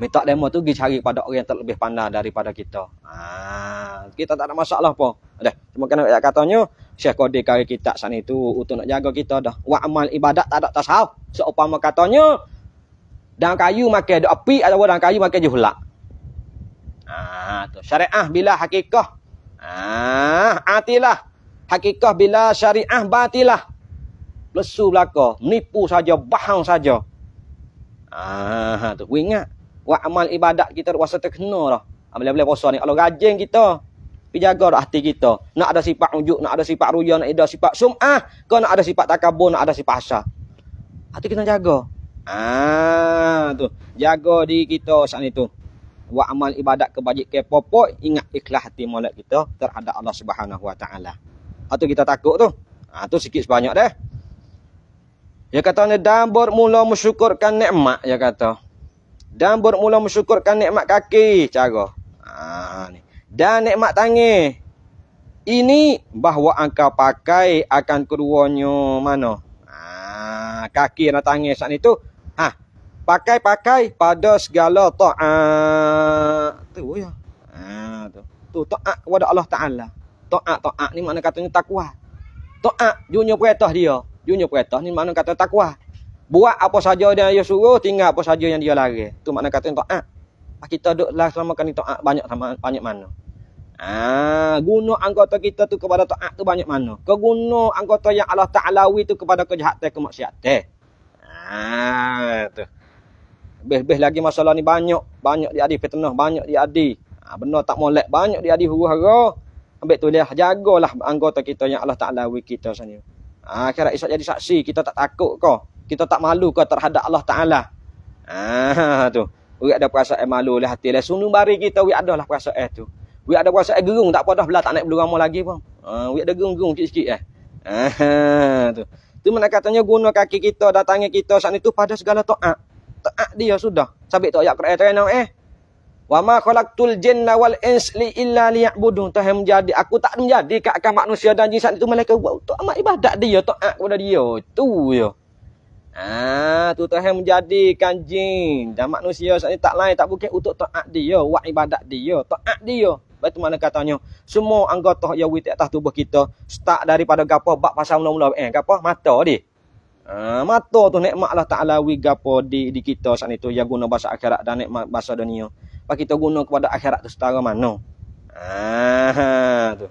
minta demo tu pergi cari pada orang yang terlebih pandai daripada kita. Ha, kita tak ada masalah pun. Dah, cuma kena katanya. Syekh Qadir kari kitab sana itu untuk nak jaga kita dah. wa'amal ibadat tak ada tasawuf. Seumpama katanya dan kayu makan ada api atau dan kayu makan juhlak. Ah ha, tu syariah bila hakikah. Ah ha, atilah. Hakikah bila syariah batilah. Lesu belaka, menipu saja, bahang saja. Ah tu ingat wa'amal ibadat kita rasa terkena dah. Ah, boleh-boleh ni. Kalau rajin kita, Pijaga dah hati kita. Nak ada sifat ujuk, nak ada sifat ruya, nak ada sifat sum'ah. Kau nak ada sifat takabur, nak ada sifat asa. Hati kita jaga. Ah tu. Jaga diri kita saat itu. Buat amal ibadat kebajik ke popok. Ingat ikhlas hati mulut kita terhadap Allah Subhanahu Wa Taala. Atau kita takut tu. Ah tu sikit sebanyak dah. kata katanya dan bermula mensyukurkan nikmat ya kata. Dan bermula mensyukurkan nikmat kaki cara. Ah ni dan nikmat tangih. Ini bahawa angka pakai akan keduanya mana? Ha, kaki nak tangih saat itu. Ha, pakai-pakai pada segala toa Tu ya. Ha, tu. Tu toa kepada Allah Ta'ala. toa toa ni mana katanya takwa. toa junyo perintah dia. Junyo perintah ni mana kata takwa. Buat apa saja yang dia suruh, tinggal apa saja yang dia lari. Tu makna katanya ta'at. Pas kita duduk lah selama kan itu ah, banyak sama banyak mana. Ah, guna anggota kita tu kepada taat ah, tu banyak mana? Ke guna anggota yang Allah Taala wi tu kepada kejahatan ke kemaksiatan. Ah, tu. Beh-beh lagi masalah ni banyak, banyak di adi banyak di Ah, benar tak molek banyak di adi huru-hara. Ambil tu lah jagalah anggota kita yang Allah Taala wi kita sana. Ah, kira esok jadi saksi, kita tak takut kau. Kita tak malu kau terhadap Allah Taala. Ah, tu. Orang ada perasaan malu oleh hati dia. Lah. Sunung bari kita, we adalah perasaan itu. We ada perasaan gerung, tak apa dah belah, tak naik berlama lagi pun. Uh, ha, we ada gerung-gerung sikit-sikit eh. Uh, tu. Tu mana katanya guna kaki kita, datangnya kita saat itu pada segala to'ak. To'ak dia sudah. Sabit to'ak kerana nak eh. Wa ma khalaqtul jinna wal insa li illa liya'budun. Tuhan menjadi aku tak menjadi kat manusia dan jin saat itu mereka buat untuk amat ibadat dia, taat kepada dia. Tu yo. Ya. Ah, tu Tuhan menjadikan jin dan manusia saat tak lain tak bukan untuk taat dia, buat ibadat dia, taat dia. Baik tu mana katanya, semua anggota yang di atas tubuh kita start daripada gapo bab pasal mula-mula eh gapo mata dia. Ah, mata tu nikmat Allah Taala wi gapo di di kita saat itu yang guna bahasa akhirat dan nikmat bahasa dunia. Pak kita guna kepada akhirat tu setara mana? Ah, tu.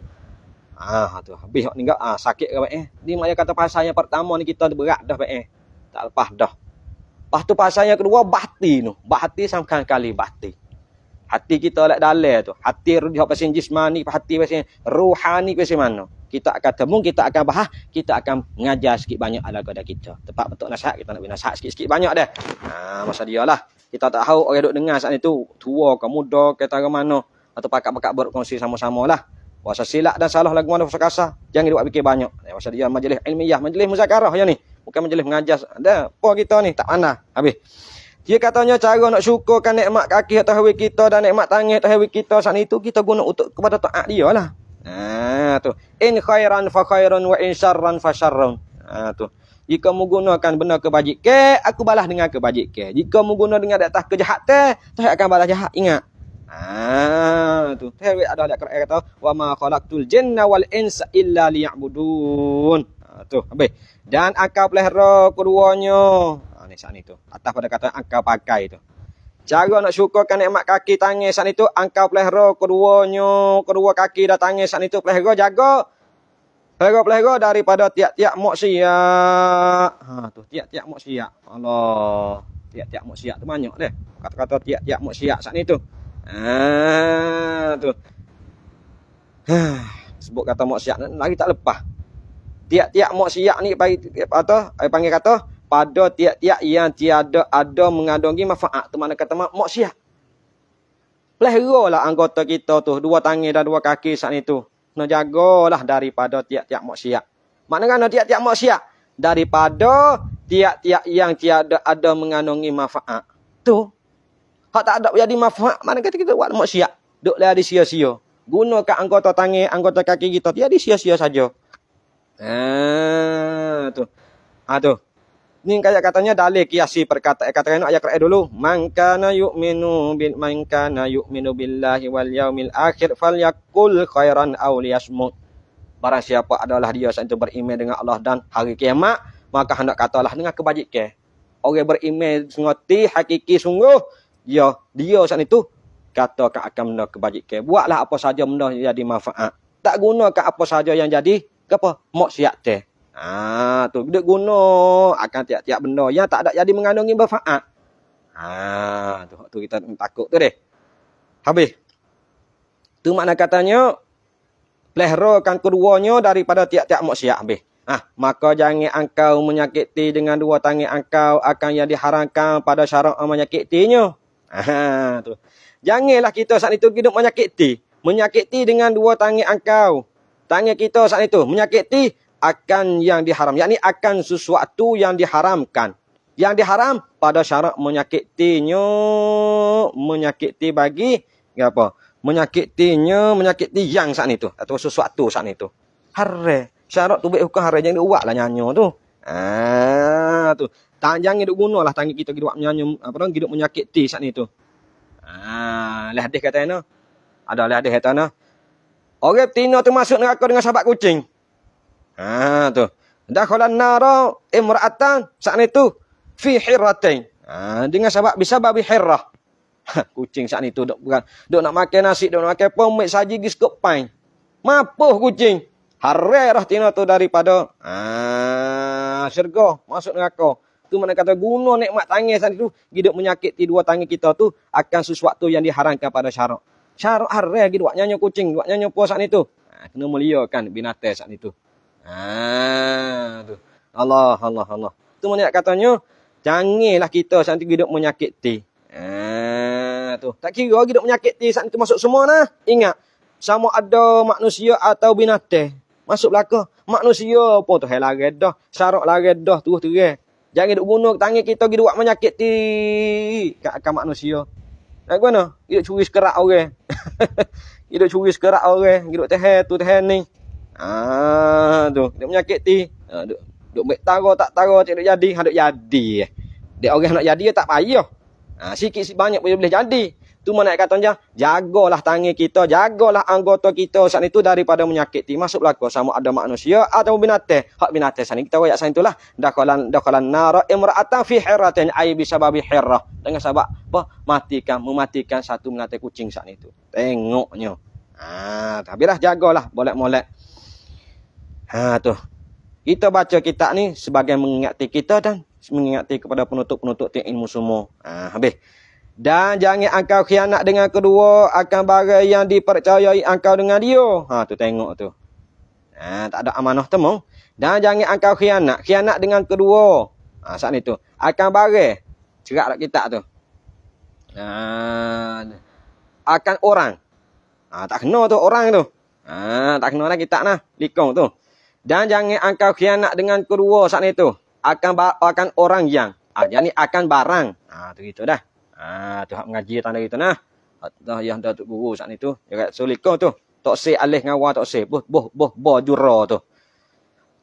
Ah, tu habis ni ah sakit ke eh. Ni maknya kata pasal yang pertama ni kita berat dah eh tak lepas dah. Lepas tu pasal yang kedua, bahati tu. Bahati sama kan kali bahati. Hati kita lak dalai tu. Hati dia pasal jismani, hati pasal rohani pasal mana. Kita akan temu, kita akan bahas, kita akan mengajar sikit banyak ala kepada kita. Tepat betul nasihat, kita nak nasihat sikit-sikit banyak dah. Ha, masa dia lah. Kita tak tahu orang duduk dengar saat itu, tua ke muda, kata ke mana. Atau pakak-pakak berkongsi sama-sama lah. Wasa silap dan salah lagu mana pasal kasar. Jangan buat fikir banyak. Ya, eh, wasa dia majlis ilmiah, majlis muzakarah yang ni. Bukan majlis mengajar. Ada apa kita ni? Tak pandai. Habis. Dia katanya cara nak syukurkan nikmat kaki atau hewi kita dan nikmat tangan atau hewi kita saat itu kita guna untuk kepada taat dia lah. Ha tu. In khairan fa khairun wa in syarran fa syarrun. Ha tu. Jika menggunakan benda kebajik, ke aku balas dengan kebajikan. Jika menggunakan dengan atas kejahatan, tak akan balas jahat. Ingat. Ah tu. Tawhid ada ayat Quran kata wa ma khalaqtul jinna wal insa illa liya'budun. Ah tu. Habis. Dan akal pelihara keduanya. Ah ni sat ni tu. Atas pada kata akal pakai tu. Cara nak syukurkan nikmat kaki tangan sat ni tu angkau pelihara keduanya, kedua kaki dah tangan sat ni tu pelihara jaga. Pelihara pelihara daripada tiap-tiap maksiat. Ha tu, tiap-tiap maksiat. Allah. Tiap-tiap maksiat tu banyak deh. Kata-kata tiap-tiap maksiat sat ni tu. Ah tu. Ah, sebut kata maksiat lagi tak lepas. Tiap-tiap maksiat ni atau ai panggil kata pada tiap-tiap yang tiada ada mengandungi manfaat tu mana kata maksiat. Pelahiralah anggota kita tu dua tangan dan dua kaki saat itu. Nak jagalah daripada tiap-tiap maksiat. Mana kan tiap-tiap maksiat daripada tiap-tiap yang tiada ada mengandungi manfaat. Tu Hak tak ada jadi manfaat. Mana kata kita buat maksiat. Duk lah di sia-sia. Gunakan anggota tangan, anggota kaki kita. Jadi sia-sia saja. Ah tu. Ah tu. Ni kayak katanya dalil kiasi perkataan eh, kata kena ayat kerai dulu. Man kana yu'minu bin man kana yu'minu billahi wal yaumil akhir falyakul khairan aw liyasmut. Barang siapa adalah dia saat itu beriman dengan Allah dan hari kiamat, maka hendak katalah dengan kebajikan. Orang beriman sungguh hakiki sungguh ya dia saat itu kata kat akan benda kebajikan buatlah apa saja benda yang jadi manfaat tak guna ke apa saja yang jadi ke apa maksiat teh ha tu dia guna akan tiap-tiap benda yang tak ada jadi mengandungi manfaat ha tu, tu kita takut tu deh habis tu makna katanya pelerokan keduanya daripada tiap-tiap maksiat habis ah maka jangan engkau menyakiti dengan dua tangan engkau akan yang diharamkan pada syarat menyakitinya. Ha, tu. Janganlah kita saat itu hidup menyakiti. Menyakiti dengan dua tangan engkau. Tangan kita saat itu menyakiti akan yang diharam. Yang ini akan sesuatu yang diharamkan. Yang diharam pada syarat menyakitinya. Menyakiti bagi. Ya apa? Menyakitinya, menyakiti yang saat itu. Atau sesuatu saat itu. Hare. Syarat tu baik hukum hare. Jangan dia lah nyanyo tu. Ah, tu tak jangan duk gunalah tangi kita gitu menyanyum apa tu gitu menyakiti saat ni tu. Ha leh hadis kata ana. Ada leh hadis kata ana. Orang Tino tu masuk neraka dengan sahabat kucing. Ha tu. dah Dakhalan nara imra'atan saat ni tu fi hirratain. Ha dengan sahabat bisa babi hirrah. Ha, kucing saat ni tu dok bukan Dok nak makan nasi dok nak makan pomet saji gi skop pain. Mapuh kucing. Harerah Tino tu daripada ah syurga masuk neraka tu mana kata guna nikmat tangis tadi tu gidak menyakit ti dua tangis kita tu akan sesuatu yang diharamkan pada syarak syarak haram gitu wak nyanyo kucing wak nyanyo puasa ni tu ha, kena muliakan binatang saat ni tu ha tu Allah Allah Allah tu mana nak katanya janganlah kita nanti gidak menyakit ti ha tu tak kira gidak menyakit ti saat ni tu masuk semua nah ingat sama ada manusia atau binatang masuk belaka manusia pun tu hai lagi dah syarak lagi dah terus terang Jangan duk bunuh tangan kita gi duk menyakit ti kat akan manusia. Nak gua no? Hidup curi sekerak orang. Hidup curi sekerak orang, hidup teh tu teh ni. Ah tu, dia menyakit ti. Ah ha, duk duk baik taro tak taro tak duk jadi, hendak ha, jadi. Dia orang nak jadi tak payah. Ah sikit, sikit banyak boleh boleh jadi. Tu mana kata tuan-tuan? Jagalah tangan kita, jagalah anggota kita saat itu daripada menyakiti. Masuk belaka sama ada manusia atau binatang. Hak binatang sana kita wayak sana itulah. Dakalan dakalan nara imra'atan fi hirratin ay bi sababi hirra. Dengan sebab apa? Matikan, mematikan satu binatang kucing saat itu. Tengoknya. Ha, tapi lah jagalah boleh molek. Ha tu. Kita baca kitab ni sebagai mengingati kita dan mengingati kepada penutup-penutup ilmu semua. Ha, habis. Dan jangan engkau khianat dengan kedua akan barang yang dipercayai engkau dengan dia. Ha tu tengok tu. Ha tak ada amanah tu Dan jangan engkau khianat, khianat dengan kedua. Ha saat ni tu. Akan barang cerak dak kita tu. Ha akan orang. Ha tak kena tu orang tu. Ha tak kena lah kita nah, likong tu. Dan jangan engkau khianat dengan kedua saat ni tu. Akan akan orang yang. Ha, yang akan barang. Ha tu gitu dah. Ah tu hak mengaji tanda kita nah. Dah yang dah tu guru saat itu, ya kat sulika tu. Tak se alih ngawa tak se. Boh boh boh bo jura tu.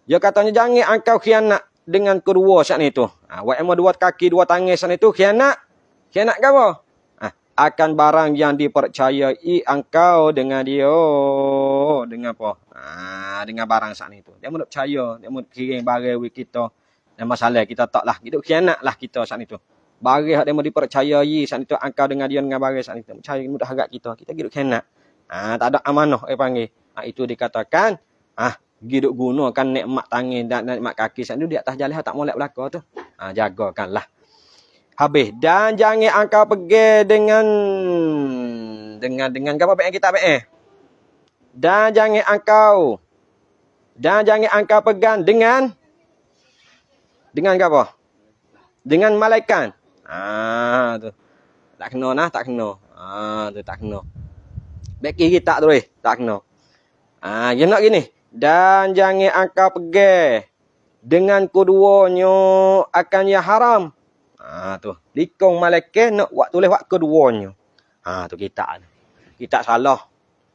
Ya katanya jangan engkau khianat dengan kedua saat itu. Ah ha, wa dua kaki dua tangan saat itu khianat. Khianat kau. Ah ha, akan barang yang dipercayai engkau dengan dia oh, dengan apa? Ha, dengan barang saat itu. Dia mau percaya, dia mau kirim barang kita. Dan masalah kita taklah hidup khianatlah kita saat itu. Bagi hak demo dipercayai saat itu angka dengan dia dengan barang saat itu. Percaya mudah agak kita. Kita giduk kena. Ah tak ada amanah eh panggil. Ha, itu dikatakan ah ha, guno giduk gunakan nikmat tangan nak nikmat kaki saat itu di atas jalan tak molek belaka tu. Ha, jago kan lah Habis dan jangan angka pergi dengan dengan dengan apa yang kita eh Dan jangan angka dan jangan angka pegang dengan dengan apa? Dengan malaikat. Ah tu. Tak kena nah, tak kena. Ah tu tak kena. Beki kiri tak tu eh, tak kena. Ah dia nak gini. Dan jangan engkau pergi dengan keduanya akan yang haram. Ah tu. Likong malaikat nak buat tulis buat keduanya. Ah tu kita. Kita salah.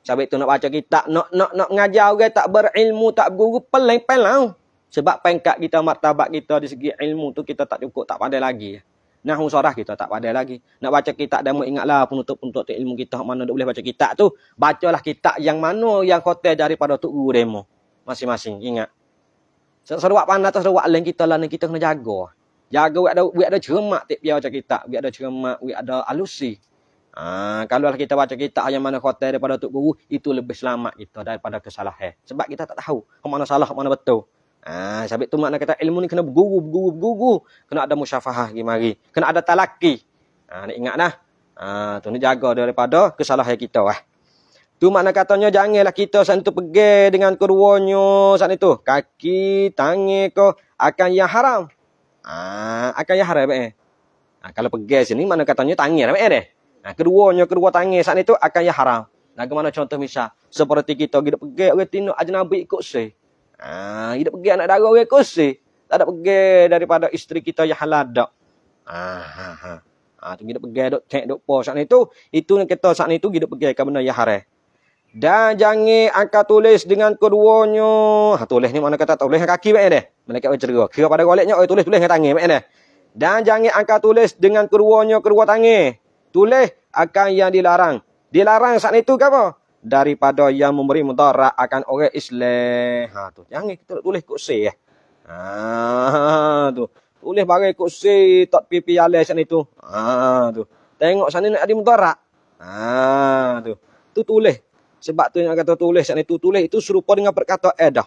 Sebab tu nak baca kita nak nak nak mengajar orang tak berilmu, tak guru peleng-peleng. Sebab pangkat kita, martabat kita di segi ilmu tu kita tak cukup, tak pandai lagi. Ah, Nahu sorah kita tak pada lagi. Nak baca kitab dan ingatlah penutup untuk ilmu kita mana tak boleh baca kitab tu. Bacalah kitab yang mana yang kotel daripada Tok Guru demo. Masing-masing ingat. Seruak panah atau seruak lain kita lain kita kena jaga. Jaga we ada we ada cermat tak biar baca kitab, we ada cermat, we ada alusi. Ah, kalau lah kita baca kitab yang mana kotel daripada Tok Guru itu lebih selamat kita daripada kesalahan. Sebab kita tak tahu mana salah mana betul. Ah, sabit tu makna kata ilmu ni kena berguru, berguru, berguru. Kena ada musyafahah pergi mari. Kena ada talaki. Ah, nak ingat dah. Ah, ha, tu ni jaga daripada kesalahan kita lah. Tu makna katanya janganlah kita saat itu pergi dengan keduanya saat itu. Kaki, tangi kau akan yang haram. Ah, akan yang haram. Eh. Ah, kalau pergi sini makna katanya tangan. Lah, eh, deh. Nah, keduanya, kedua tangan saat itu akan yang haram. Nah, bagaimana contoh misal? Seperti kita, kita pergi, kita tindak ajnabi ikut saya. Ah, ha, hidup pergi anak darah orang kursi. Tak ada pergi daripada isteri kita yang halal dak. Ah, ha, ha. Ah, tu hidup pergi dok tek dok po saat itu. Itu yang kita saat itu hidup pergi ke mana yang haram. Dan jangan angka tulis dengan keduanya. Ha, tulis ni mana kata tak tulis kaki baik deh. Mana kata cerita. Kira pada goleknya, oi oh, tulis-tulis dengan tangan baik deh. Dan jangan angka tulis dengan keduanya kedua tangan. Tulis akan yang dilarang. Dilarang saat itu ke apa? daripada yang memberi mudarat akan orang Islam. Ha tu. Jangan kita tulis kursi ya. Eh. Ha tu. Tulis bagi kursi tak pipi alas sana tu. Ha tu. Tengok sana nak ada mudarat. Ha tu. Tu tulis. Sebab tu yang kata tulis sana tu tulis itu serupa dengan perkata edah.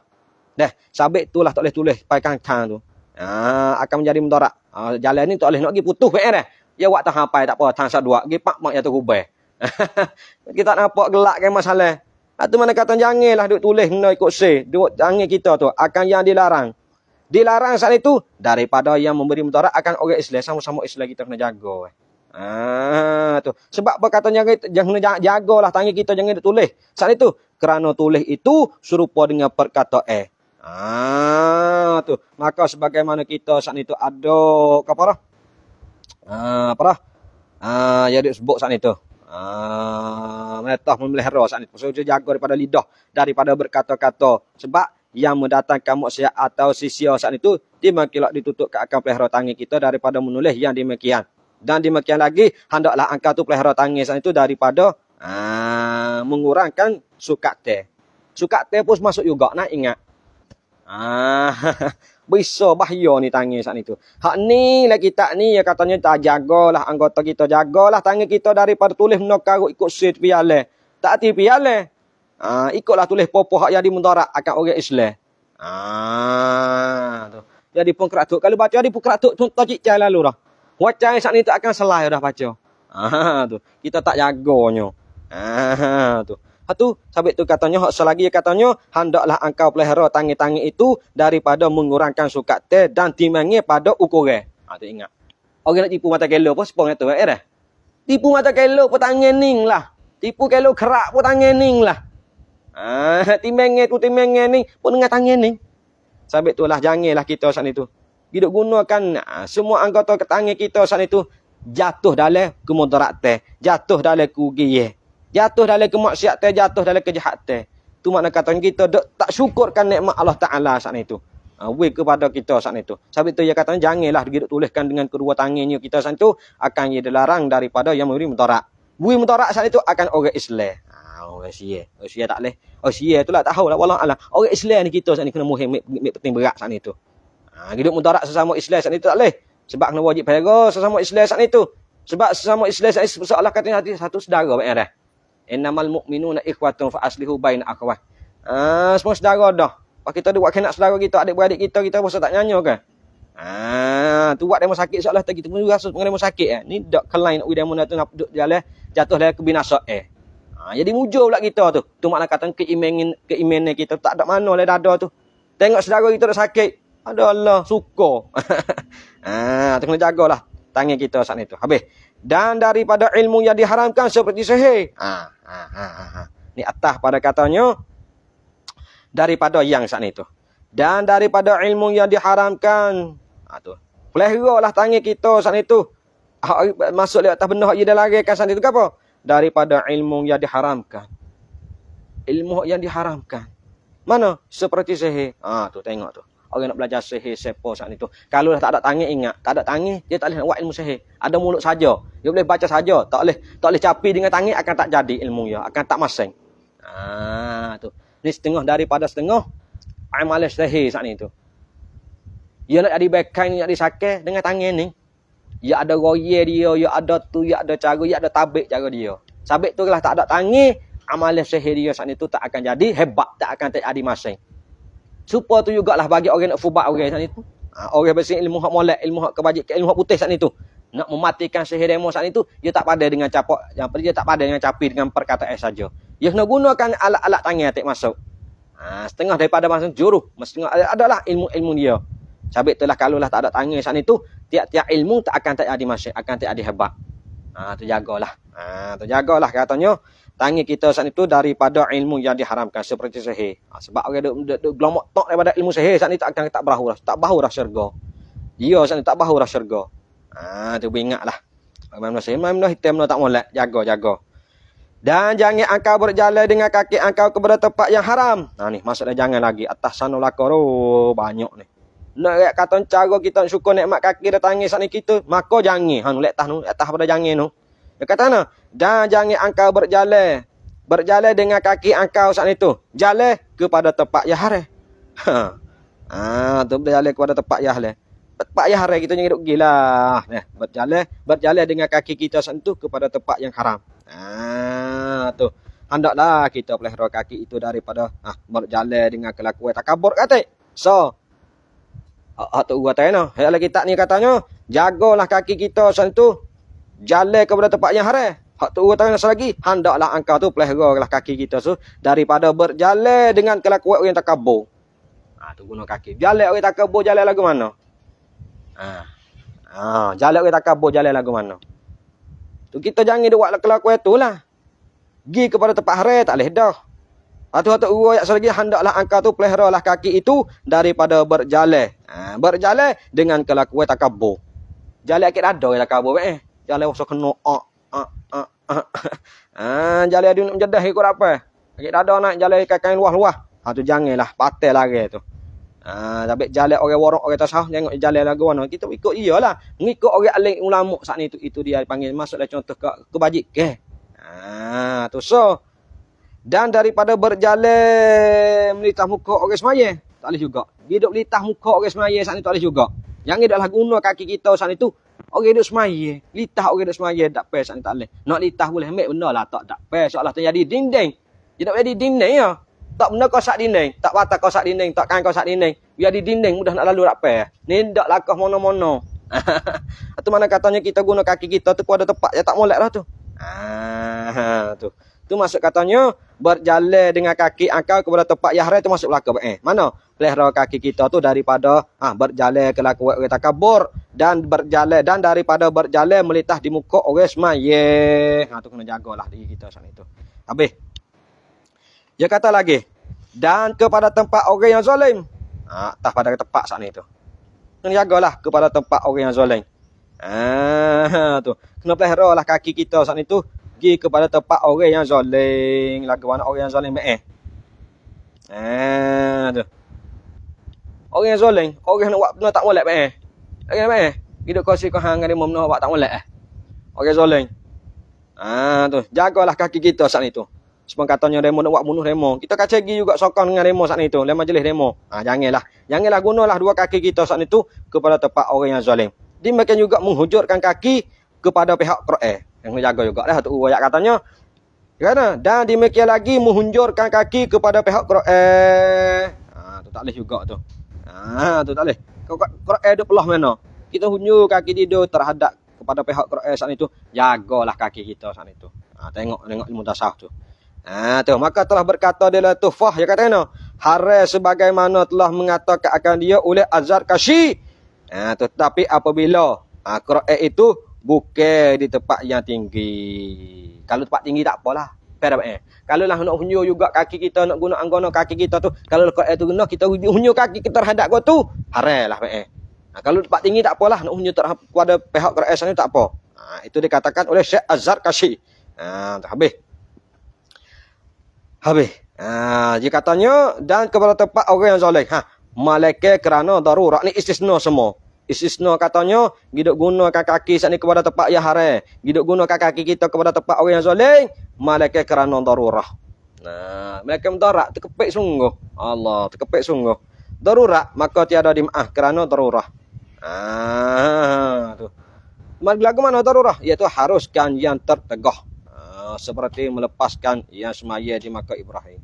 Eh dah, sabit tu lah tak boleh tulis pakai kang-kang tu. Ha, akan menjadi mudarat. Ha, jalan ni tak boleh nak pergi putus ke eh, dah. Ya waktu hampai tak apa, tang dua gi pak mak ya tu kubai. kita tak nampak gelak kan masalah. Itu ha, mana kata lah duk tulis benda ikut se. Duk jangan kita tu akan yang dilarang. Dilarang saat itu daripada yang memberi mutara akan orang Islam sama-sama Islam kita kena jaga. Ah tu. Sebab apa kata jangan jangan jaga, lah tangi kita jangan duk tulis. Saat itu kerana tulis itu serupa dengan perkata eh. Ah tu. Maka sebagaimana kita saat itu ado kapara. Ah apa Ah jadi ya, sebut saat itu. Ah, Metah memelihara sanit. So, dia jaga daripada lidah. Daripada berkata-kata. Sebab yang mendatangkan moksia atau sisio saat itu. Dia makilak ditutup ke akan pelihara tangi kita daripada menulis yang demikian. Dan demikian lagi, hendaklah angka tu pelihara tangi saat itu daripada aa, ah, mengurangkan sukat teh. Sukat teh pun masuk juga. Nak ingat. Ah, Bisa bahaya ni tangan saat itu. Hak ni lah kita ni ya katanya tak jagalah anggota kita. Jagalah tangan kita daripada tulis benda karut ikut suit piala. Tak hati piala. Ha, ikutlah tulis popo hak jadi mudarat akan orang Islam. Ha, tu. Jadi pun keratuk. Kalau baca jadi pun keratuk. Tuntut cik cah lalu dah. Wacai saat ni tak akan selai dah baca. Ha, tu. Kita tak jaganya. Ha, tu. Satu, sampai tu katanya, hak selagi katanya, hendaklah engkau pelihara tangi-tangi itu daripada mengurangkan suka teh dan timangnya pada ukuran. Ha, tu ingat. Orang nak tipu mata kelo pun sepong tu eh, eh, eh. Tipu mata kelo pun tangan ning lah. Tipu kelo kerak pun tangan ning lah. Ah, ha, timangnya tu timangnya ni pun dengan tangan ning. Sampai tu lah, janganlah kita saat itu. Kita gunakan ha, semua anggota ketangan kita saat itu jatuh dalam kemudaratan, jatuh dalam kerugian jatuh dalam kemaksiatan jatuh dalam kejahatan tu makna kata kita tak syukurkan nikmat Allah taala saat itu uh, kepada kita saat itu sebab itu dia kata janganlah duduk tuliskan dengan kedua tangannya kita saat itu akan dia dilarang daripada yang memberi mutarak bui mutarak saat itu akan orang Islam ha, orang sia orang sia tak leh orang sia tu lah, tak tahu lah wallah Allah orang Islam ni kita saat ini kena muhim mik penting berat saat itu ha hidup mutarak sesama Islam saat itu tak leh sebab kena wajib payah sesama Islam saat itu sebab sesama Islam saat itu Allah kata hati satu saudara baik dah Innamal na ikhwatun fa aslihu bain akhwah. Ha, ah semua saudara dah. Pak kita ada buat kena saudara kita, adik-beradik kita, kita masa tak nyanyo ke? Kan? Ah ha, tu buat demo sakit soalah tadi kita pun rasa mengalami sakit eh. Ni dak kelain nak demo nak tengah duduk jalan jatuh lah kebinasa eh. Ha, jadi mujur pula kita tu. Tu makna kata keimanan keimanan kita tak ada mana lah dada tu. Tengok saudara kita dah sakit. Ada Allah suka. ah ha, tu kena jagalah tangan kita saat itu. Habis dan daripada ilmu yang diharamkan seperti sihir. Ha, ha, ha, ha. ha. Ni atah pada katanya daripada yang sana itu. Dan daripada ilmu yang diharamkan. Ha tu. Pelehralah tangi kita sana itu. Masuk lewat atas benda yang dilarikan sana itu ke apa? Daripada ilmu yang diharamkan. Ilmu yang diharamkan. Mana? Seperti sihir. Ha tu tengok tu orang nak belajar sihir sepo saat itu. Kalau dah tak ada tangan ingat, tak ada tangan dia tak boleh nak buat ilmu sihir. Ada mulut saja. Dia boleh baca saja, tak boleh tak boleh capi dengan tangan akan tak jadi ilmu ya, akan tak masing. Ah tu. Ni setengah daripada setengah amal sihir saat itu. Dia nak jadi bekan, nak jadi sakit dengan tangan ni. Ya ada royer dia, ya ada tu, ya ada cara, ya ada tabik cara dia. Sabik tu lah tak ada tangi, amal sihir dia saat itu tak akan jadi hebat, tak akan tak ada masing. Super tu juga lah bagi orang nak fubat orang sana tu. Ha, orang bersih ilmu hak molek, ilmu hak kebajik, ilmu hak putih sana tu. Nak mematikan sihir demo sana tu, dia tak pada dengan capok, yang dia tak pada dengan capi dengan perkataan saja. Dia kena gunakan alat-alat tangan tak masuk. Ha, setengah daripada masa juru, setengah adalah ilmu-ilmu dia. Sabit telah kalulah tak ada tangan sana itu tiap-tiap ilmu tak akan tak ada masyarakat, akan tak ada hebat. Ha, tu jagalah. Ha, tu jagalah katanya tangi kita saat itu daripada ilmu yang diharamkan seperti sihir. Ha, sebab orang okay, duk duk gelomok tok daripada ilmu sihir saat ni tak akan tak berahu dah, tak bahu dah syurga. Dia saat ni tak bahu dah syurga. Ha, tu ingatlah. Mana saya mana mana hitam mana lah, tak molek, jaga jaga. Dan jangan engkau berjalan dengan kaki engkau kepada tempat yang haram. Ha ni maksudnya jangan lagi atas sana lakor oh, banyak ni. Nak kata cara kita syukur nikmat kaki datangi saat ni kita, maka jangan. Ha lek tah nu, atas pada jangan nu. No. Dia kata mana? Dan jangan engkau berjalan. Berjalan dengan kaki engkau saat itu. Jalan kepada tempat yang haram. Ha. Ah, tu berjalan kepada tempat yang haram. Tempat yang haram kita jangan duk gila. Ya, eh, berjalan, berjalan dengan kaki kita saat itu kepada tempat yang haram. Ah, tu. Hendaklah kita pelihara kaki itu daripada ah, ha, berjalan dengan kelakuan kabur kata. So, atau gua tanya, kalau kita ni katanya, jagalah kaki kita sentuh jalan kepada tempat yang haram. Hak tu orang tanya lagi, hendaklah angka tu pelihara kaki kita tu daripada berjalan dengan kelakuan orang takabur. Ha tu guna kaki. Jalan orang takabur jalan lagu mana? Ha. Ha, jalan orang takabur jalan lagu mana? Tu kita jangan dia buat kelakuan tu lah. Gi kepada tempat haram tak leh dah. Atau ha, atau uru ayat selagi hendaklah angka tu pelihara lah kaki itu daripada berjalan. Ha, berjalan dengan kelakuan takabur. Jalan akhir ada yang takabur eh jalan usah kena ah ah ah ah, ah jalan adun nak menjedah ikut apa agak ada nak jalan ikat kain luah-luah ha tu janganlah patah lagi tu Ah, tapi jalan orang warung orang tasawuf tengok jalan lagu mana kita ikut iya lah, mengikut orang alim ulama saat ni itu, itu dia panggil masuklah contoh ke kebajik ke ah tu so dan daripada berjalan melitah muka orang semaya tak boleh juga hidup melitah muka orang semaya saat ni tak boleh juga yang dia dah guna kaki kita saat itu orang duduk semaya. Litah orang duduk semaya tak payah sat tak leh. Nak litah boleh ambil benda lah tak tak payah soal lah terjadi dinding. Dia tak jadi dinding ya. Tak benda kau sat dinding, tak patah kau sat dinding, tak kain kau sat dinding. Biar di dinding mudah nak lalu tak payah. Ni ndak lakah mono-mono. Atau mana katanya kita guna kaki kita tu ada tempat ya tak molek lah tu. Ah tu. Tu masuk katanya berjalan dengan kaki akal kepada tempat yahrai tu masuk belaka eh. Mana? leher kaki kita tu daripada ah ha, berjalan ke laku orang takabur dan berjalan dan daripada berjalan melitah di muka orang semaya. Ha tu kena jagalah diri kita sana itu. Habis. Dia kata lagi dan kepada tempat orang yang zalim. Ha tak pada tempat sana itu. Kena jagalah kepada tempat orang yang zalim. Ha tu. Kena leherlah kaki kita sana itu pergi kepada tempat orang yang zalim. Lagu mana orang yang zalim eh. Ha tu orang zoleng orang nak buat benda tak molek baik eh? orang okay, baik eh? hidup kau si kau hang dengan benda buat tak molek eh orang zoleng ah ha, tu jagalah kaki kita saat itu sebab katanya remo nak buat bunuh remo kita kat cegi juga sokong dengan remo saat itu lemah jelih remo ah ha, janganlah janganlah gunalah dua kaki kita saat itu kepada tempat orang yang zoleng dimakan juga menghujurkan kaki kepada pihak Quran eh, yang menjaga juga lah tu ayat katanya kerana dan demikian lagi menghujurkan kaki kepada pihak Quran ah ha, tu tak boleh juga tu Ah, tu tak boleh. Quran duk peluh mana? Kita hunyur kaki tidur terhadap kepada pihak Quran saat itu. Jagalah kaki kita saat itu. Ha, ah, tengok tengok ilmu tasawuf tu. Ha, tu. Maka telah berkata dia tu fah. Dia kata kena. Hara sebagaimana telah mengatakan akan dia oleh Azhar Kashi. Ha, tu. Tapi apabila ha, Quran itu bukan di tempat yang tinggi. Kalau tempat tinggi tak apalah fair eh. Kalau lah nak hunyuh juga kaki kita nak guna anggono kaki kita tu, kalau lekat eh, tu guna kita hunyuh kaki kita terhadap kau tu, haram lah eh. Nah, kalau tempat tinggi tak apalah nak hunyur terhadap kepada pihak Quraisy sana tak apa. Nah, itu dikatakan oleh Syekh Azhar Kashi. Nah, habis. Habis. Nah, dia katanya dan kepada tempat orang yang zalim. Ha, malaikat kerana darurat ni istisna semua isisno katanya giduk guna kaki-kaki sakni kepada tempat yang haram gidok guna kaki-kaki kita kepada tempat orang yang zalim malaikat kerana darurah nah malaikat mudarat terkepek sungguh Allah terkepek sungguh darurat maka tiada dimah kerana darurah ah tu mal lagu mana darurah iaitu haruskan yang tertegah ah, seperti melepaskan yang semaya di Makkah Ibrahim.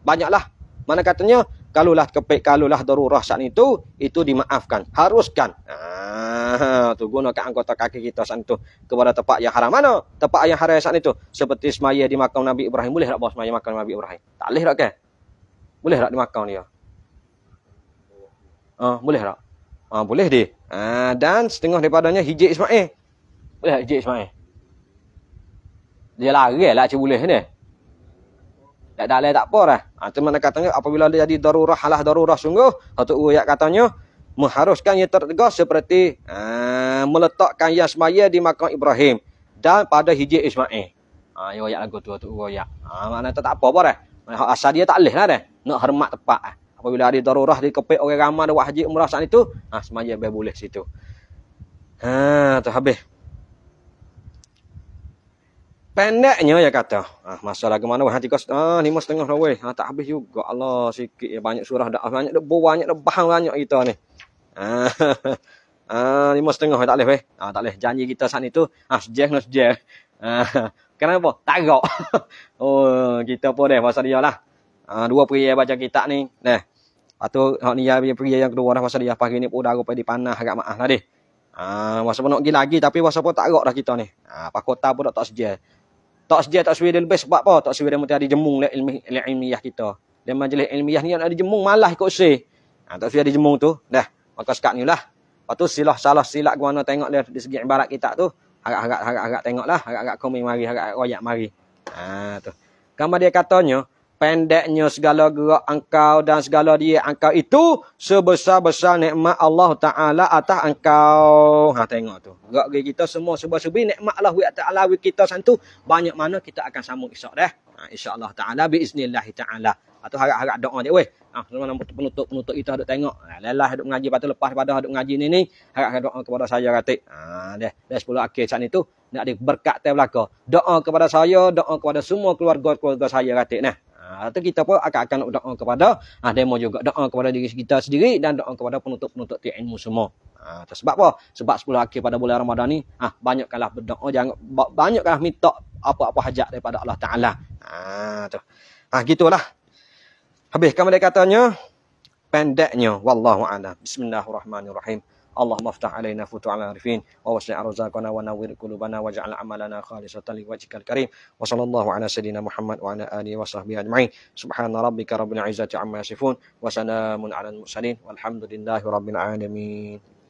Banyaklah. Mana katanya Kalulah kepek kalulah darurah saat itu itu dimaafkan haruskan ah tu ke anggota kaki kita saat itu kepada tempat yang haram mana tempat yang haram saat itu seperti semaya di makam Nabi Ibrahim boleh tak bawa semaya makam Nabi Ibrahim tak boleh tak ke boleh tak di makam dia ah boleh tak ah boleh dia ah dan setengah daripadanya Hijik Ismail boleh tak Hijik Ismail dia lari lah cuba boleh ni tak ada lain tak apa lah. Ha, cuma nak katanya apabila dia jadi darurah halah darurah sungguh. Satu ha, uyak katanya mengharuskan ia tertegas seperti ha, meletakkan yang di makam Ibrahim dan pada hiji Ismail. Ha, ya uyak lagu tu satu uyak. Ha, mana tak, tak apa apa lah. Asal dia tak boleh lah dah. Nak hormat tepat lah. Apabila ada darurah di kepek orang ramai ada wahji umrah itu. Ha, semaya boleh situ. Ha, tu habis. Pendeknya ya kata. Ah, masalah ke mana? Hati kau ah, lima setengah dah weh. Ah, tak habis juga. Allah sikit ya. Banyak surah dah. Ah, banyak debu, banyak dah bahan banyak kita ni. Ah, ah, lima setengah tak boleh weh. Ah, tak boleh. Janji kita saat itu. Ah, sejah no sejah. Ah, kenapa? Tak gok. oh, kita pun dah masa dia lah. Ah, dua pria baca kitab ni. Nah. Atau hak ni yang pria yang kedua dah pasal dia pagi ni pun dah pergi panah agak maaf lah deh. Ah, masa pun nak pergi lagi tapi masa pun tak gok dah kita ni. Ah, pak kota pun tak sejah. Tak sedia tak suwi dia lebih sebab apa? Tak suwi dia mesti ada jemung dia lah ilmi, lah ilmiah kita. Dia majlis ilmiah ni yang ada jemung malah ikut usir. Ha, tak suwi ada jemung tu. Dah. Maka sekat ni lah. Lepas tu silah salah silat ke tengok dia di segi ibarat kita tu. Harap-harap tengok lah. Harap-harap kumi mari. Harap-harap royak mari. Ha, tu. Gambar dia katanya pendeknya segala gerak engkau dan segala dia engkau itu sebesar-besar nikmat Allah Taala atas engkau. Ha tengok tu. Gerak gerik kita semua sebesar-besar nikmat Allah Taala wi kita santu banyak mana kita akan sambung esok dah. Ha insya-Allah Taala bi biiznillah Taala. Atau ha, harap-harap doa dia weh. Ah, ha, semua penutup-penutup kita duk tengok. Ha, lelah duk mengaji patu lepas pada duk mengaji ni ni, harap-harap doa kepada saya ratik. Ha, deh, deh sepuluh akhir saat ni tu nak berkat tiap belaka. Doa kepada saya, doa kepada semua keluarga-keluarga saya ratik nah. Ha, atau kita pun akan akan nak doa kepada ha, demo juga doa kepada diri kita sendiri dan doa kepada penuntut-penuntut ilmu semua. Ha, sebab apa? Sebab 10 akhir pada bulan Ramadan ni, ha, banyakkanlah berdoa, jangan banyakkanlah minta apa-apa hajat daripada Allah Taala. Ha tu. Ha gitulah. Habis kamu dia katanya pendeknya wallahu a'lam. Bismillahirrahmanirrahim. اللهم افتح علينا فتوح العارفين ووسع ارزاقنا ونور قلوبنا واجعل عملنا خالصا لوجهك الكريم وصلى الله على سيدنا محمد وعلى اله وصحبه اجمعين سبحان ربك رب العزه عما يصفون وسلام على المرسلين والحمد لله رب العالمين